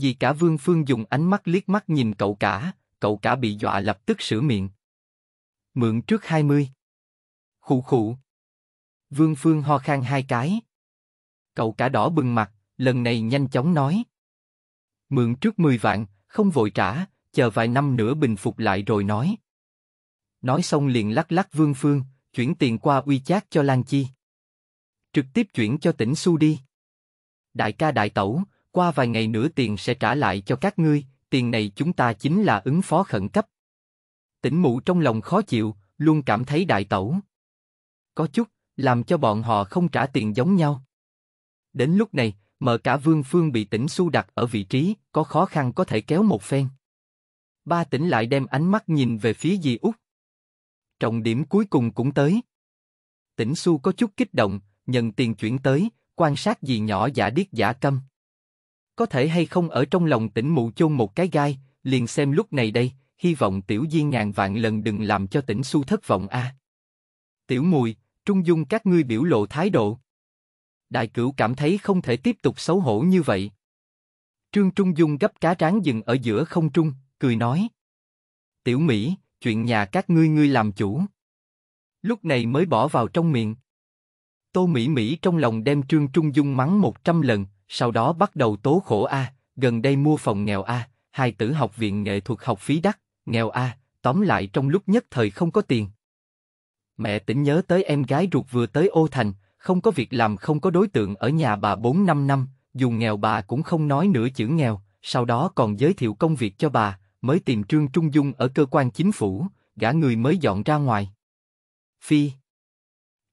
Vì cả Vương Phương dùng ánh mắt liếc mắt nhìn cậu cả, cậu cả bị dọa lập tức sửa miệng. Mượn trước hai mươi, Khụ khụ. Vương Phương ho khan hai cái. Cậu cả đỏ bừng mặt, lần này nhanh chóng nói. Mượn trước mười vạn, không vội trả, chờ vài năm nữa bình phục lại rồi nói. Nói xong liền lắc lắc Vương Phương, chuyển tiền qua WeChat cho Lan Chi. Trực tiếp chuyển cho tỉnh Su đi. Đại ca đại tẩu, qua vài ngày nữa tiền sẽ trả lại cho các ngươi, tiền này chúng ta chính là ứng phó khẩn cấp. Tỉnh mụ trong lòng khó chịu, luôn cảm thấy đại tẩu. Có chút, làm cho bọn họ không trả tiền giống nhau. Đến lúc này, mở cả vương phương bị tỉnh su đặt ở vị trí, có khó khăn có thể kéo một phen. Ba tỉnh lại đem ánh mắt nhìn về phía Di út. Trọng điểm cuối cùng cũng tới. Tỉnh su có chút kích động, nhận tiền chuyển tới, quan sát gì nhỏ giả điếc giả câm. Có thể hay không ở trong lòng tỉnh mụ chôn một cái gai, liền xem lúc này đây, hy vọng tiểu diên ngàn vạn lần đừng làm cho tỉnh su thất vọng a. À. Tiểu mùi, trung dung các ngươi biểu lộ thái độ. Đại cửu cảm thấy không thể tiếp tục xấu hổ như vậy. Trương Trung Dung gấp cá tráng dừng ở giữa không trung, cười nói. Tiểu Mỹ, chuyện nhà các ngươi ngươi làm chủ. Lúc này mới bỏ vào trong miệng. Tô Mỹ Mỹ trong lòng đem Trương Trung Dung mắng một trăm lần, sau đó bắt đầu tố khổ a, gần đây mua phòng nghèo a, hai tử học viện nghệ thuật học phí đắt, nghèo a, tóm lại trong lúc nhất thời không có tiền. Mẹ tỉnh nhớ tới em gái ruột vừa tới ô thành, không có việc làm không có đối tượng ở nhà bà bốn năm năm, dù nghèo bà cũng không nói nửa chữ nghèo, sau đó còn giới thiệu công việc cho bà, mới tìm Trương Trung Dung ở cơ quan chính phủ, gã người mới dọn ra ngoài. Phi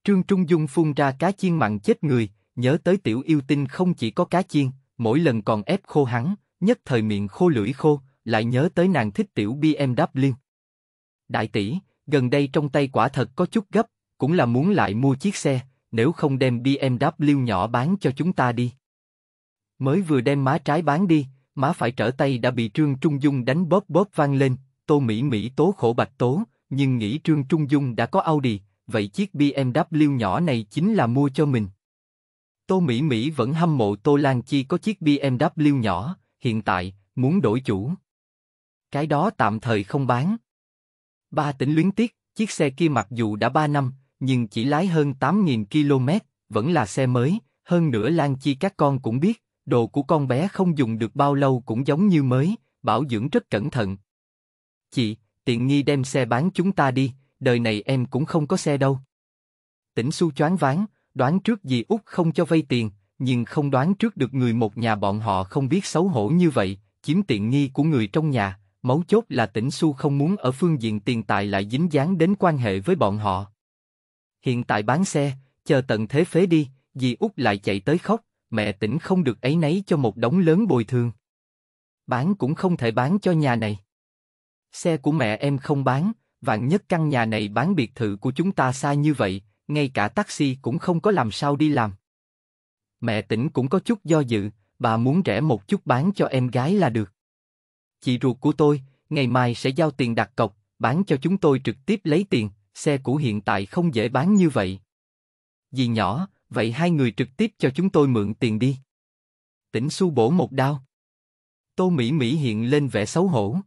Trương Trung Dung phun ra cá chiên mặn chết người, nhớ tới tiểu yêu tinh không chỉ có cá chiên, mỗi lần còn ép khô hắn, nhất thời miệng khô lưỡi khô, lại nhớ tới nàng thích tiểu BMW. Đại tỷ, gần đây trong tay quả thật có chút gấp, cũng là muốn lại mua chiếc xe, nếu không đem BMW nhỏ bán cho chúng ta đi. Mới vừa đem má trái bán đi, má phải trở tay đã bị Trương Trung Dung đánh bóp bóp vang lên, tô mỹ mỹ tố khổ bạch tố, nhưng nghĩ Trương Trung Dung đã có Audi, vậy chiếc BMW nhỏ này chính là mua cho mình. Tô Mỹ Mỹ vẫn hâm mộ Tô Lan Chi có chiếc BMW nhỏ, hiện tại, muốn đổi chủ. Cái đó tạm thời không bán. Ba tỉnh luyến tiếc, chiếc xe kia mặc dù đã 3 năm, nhưng chỉ lái hơn 8.000 km, vẫn là xe mới, hơn nữa Lan Chi các con cũng biết, đồ của con bé không dùng được bao lâu cũng giống như mới, bảo dưỡng rất cẩn thận. Chị, tiện nghi đem xe bán chúng ta đi, đời này em cũng không có xe đâu. Tỉnh su choáng váng, đoán trước gì út không cho vay tiền, nhưng không đoán trước được người một nhà bọn họ không biết xấu hổ như vậy, chiếm tiện nghi của người trong nhà, mấu chốt là tỉnh Su không muốn ở phương diện tiền tài lại dính dáng đến quan hệ với bọn họ. Hiện tại bán xe, chờ tận thế phế đi, dì Út lại chạy tới khóc, mẹ tỉnh không được ấy nấy cho một đống lớn bồi thường. Bán cũng không thể bán cho nhà này. Xe của mẹ em không bán, vạn nhất căn nhà này bán biệt thự của chúng ta xa như vậy, ngay cả taxi cũng không có làm sao đi làm. Mẹ tỉnh cũng có chút do dự, bà muốn rẻ một chút bán cho em gái là được. Chị ruột của tôi, ngày mai sẽ giao tiền đặt cọc, bán cho chúng tôi trực tiếp lấy tiền, xe cũ hiện tại không dễ bán như vậy. Dì nhỏ, vậy hai người trực tiếp cho chúng tôi mượn tiền đi. Tỉnh su bổ một đao. Tô Mỹ Mỹ hiện lên vẻ xấu hổ.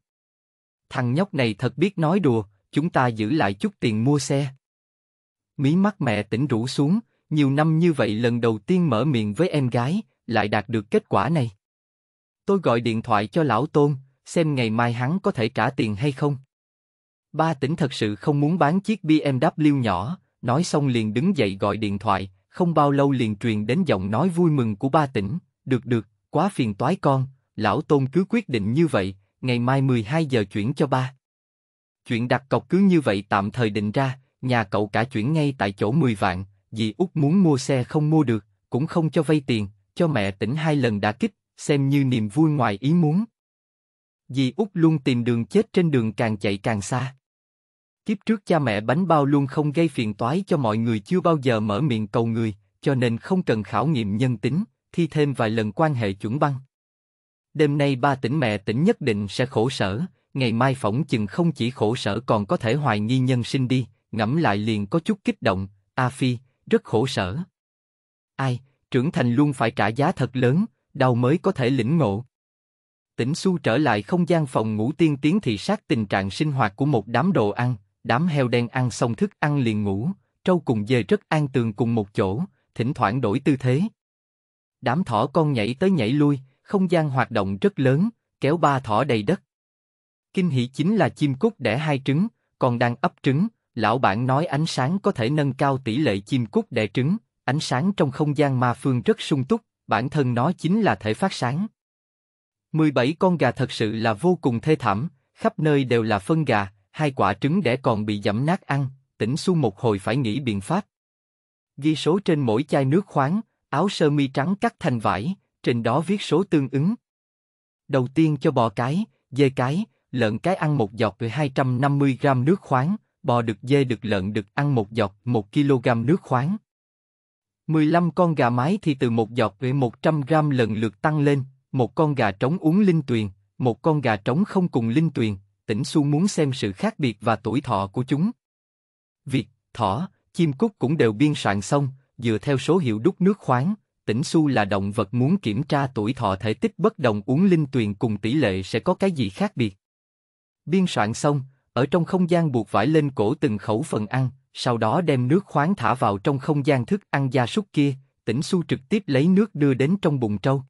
Thằng nhóc này thật biết nói đùa, chúng ta giữ lại chút tiền mua xe mí mắt mẹ tỉnh rũ xuống, nhiều năm như vậy lần đầu tiên mở miệng với em gái, lại đạt được kết quả này. Tôi gọi điện thoại cho lão Tôn, xem ngày mai hắn có thể trả tiền hay không. Ba tỉnh thật sự không muốn bán chiếc BMW nhỏ, nói xong liền đứng dậy gọi điện thoại, không bao lâu liền truyền đến giọng nói vui mừng của ba tỉnh, được được, quá phiền toái con, lão Tôn cứ quyết định như vậy, ngày mai 12 giờ chuyển cho ba. Chuyện đặt cọc cứ như vậy tạm thời định ra, nhà cậu cả chuyển ngay tại chỗ 10 vạn, vì út muốn mua xe không mua được, cũng không cho vay tiền, cho mẹ tỉnh hai lần đã kích, xem như niềm vui ngoài ý muốn. Dì út luôn tìm đường chết trên đường càng chạy càng xa. Kiếp trước cha mẹ bánh bao luôn không gây phiền toái cho mọi người chưa bao giờ mở miệng cầu người, cho nên không cần khảo nghiệm nhân tính, thi thêm vài lần quan hệ chuẩn băng. Đêm nay ba tỉnh mẹ tỉnh nhất định sẽ khổ sở, ngày mai phỏng chừng không chỉ khổ sở còn có thể hoài nghi nhân sinh đi, ngẫm lại liền có chút kích động, A Phi, rất khổ sở. Ai, trưởng thành luôn phải trả giá thật lớn, đau mới có thể lĩnh ngộ. Tỉnh Xu trở lại không gian phòng ngủ tiên tiến thị sát tình trạng sinh hoạt của một đám đồ ăn, đám heo đen ăn xong thức ăn liền ngủ, trâu cùng dê rất an tường cùng một chỗ, thỉnh thoảng đổi tư thế. Đám thỏ con nhảy tới nhảy lui, không gian hoạt động rất lớn, kéo ba thỏ đầy đất. Kinh hỷ chính là chim cút đẻ hai trứng, còn đang ấp trứng, Lão bản nói ánh sáng có thể nâng cao tỷ lệ chim cút đẻ trứng, ánh sáng trong không gian ma phương rất sung túc, bản thân nó chính là thể phát sáng. 17 con gà thật sự là vô cùng thê thảm, khắp nơi đều là phân gà, hai quả trứng đẻ còn bị giẫm nát ăn, tỉnh su một hồi phải nghĩ biện pháp. Ghi số trên mỗi chai nước khoáng, áo sơ mi trắng cắt thành vải, trên đó viết số tương ứng. Đầu tiên cho bò cái, dê cái, lợn cái ăn một giọt từ 250 gram nước khoáng, bò được dê được lợn được ăn một giọt 1 kg nước khoáng. 15 con gà mái thì từ một giọt về 100 gram lần lượt tăng lên, một con gà trống uống linh tuyền, một con gà trống không cùng linh tuyền, tỉnh su muốn xem sự khác biệt và tuổi thọ của chúng. Việc, thỏ, chim cút cũng đều biên soạn xong, dựa theo số hiệu đúc nước khoáng, tỉnh su là động vật muốn kiểm tra tuổi thọ thể tích bất đồng uống linh tuyền cùng tỷ lệ sẽ có cái gì khác biệt. Biên soạn xong, ở trong không gian buộc vải lên cổ từng khẩu phần ăn, sau đó đem nước khoáng thả vào trong không gian thức ăn gia súc kia, tỉnh su trực tiếp lấy nước đưa đến trong bụng trâu.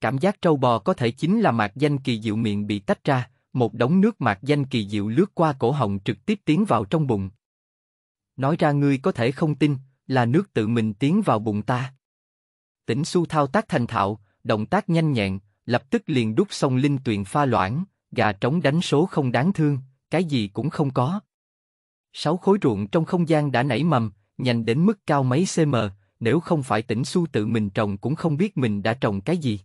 Cảm giác trâu bò có thể chính là mạc danh kỳ diệu miệng bị tách ra, một đống nước mạc danh kỳ diệu lướt qua cổ họng trực tiếp tiến vào trong bụng. Nói ra ngươi có thể không tin, là nước tự mình tiến vào bụng ta. Tỉnh su thao tác thành thạo, động tác nhanh nhẹn, lập tức liền đút xong linh tuyền pha loãng, gà trống đánh số không đáng thương, cái gì cũng không có. Sáu khối ruộng trong không gian đã nảy mầm, nhanh đến mức cao mấy cm, nếu không phải tỉnh su tự mình trồng cũng không biết mình đã trồng cái gì.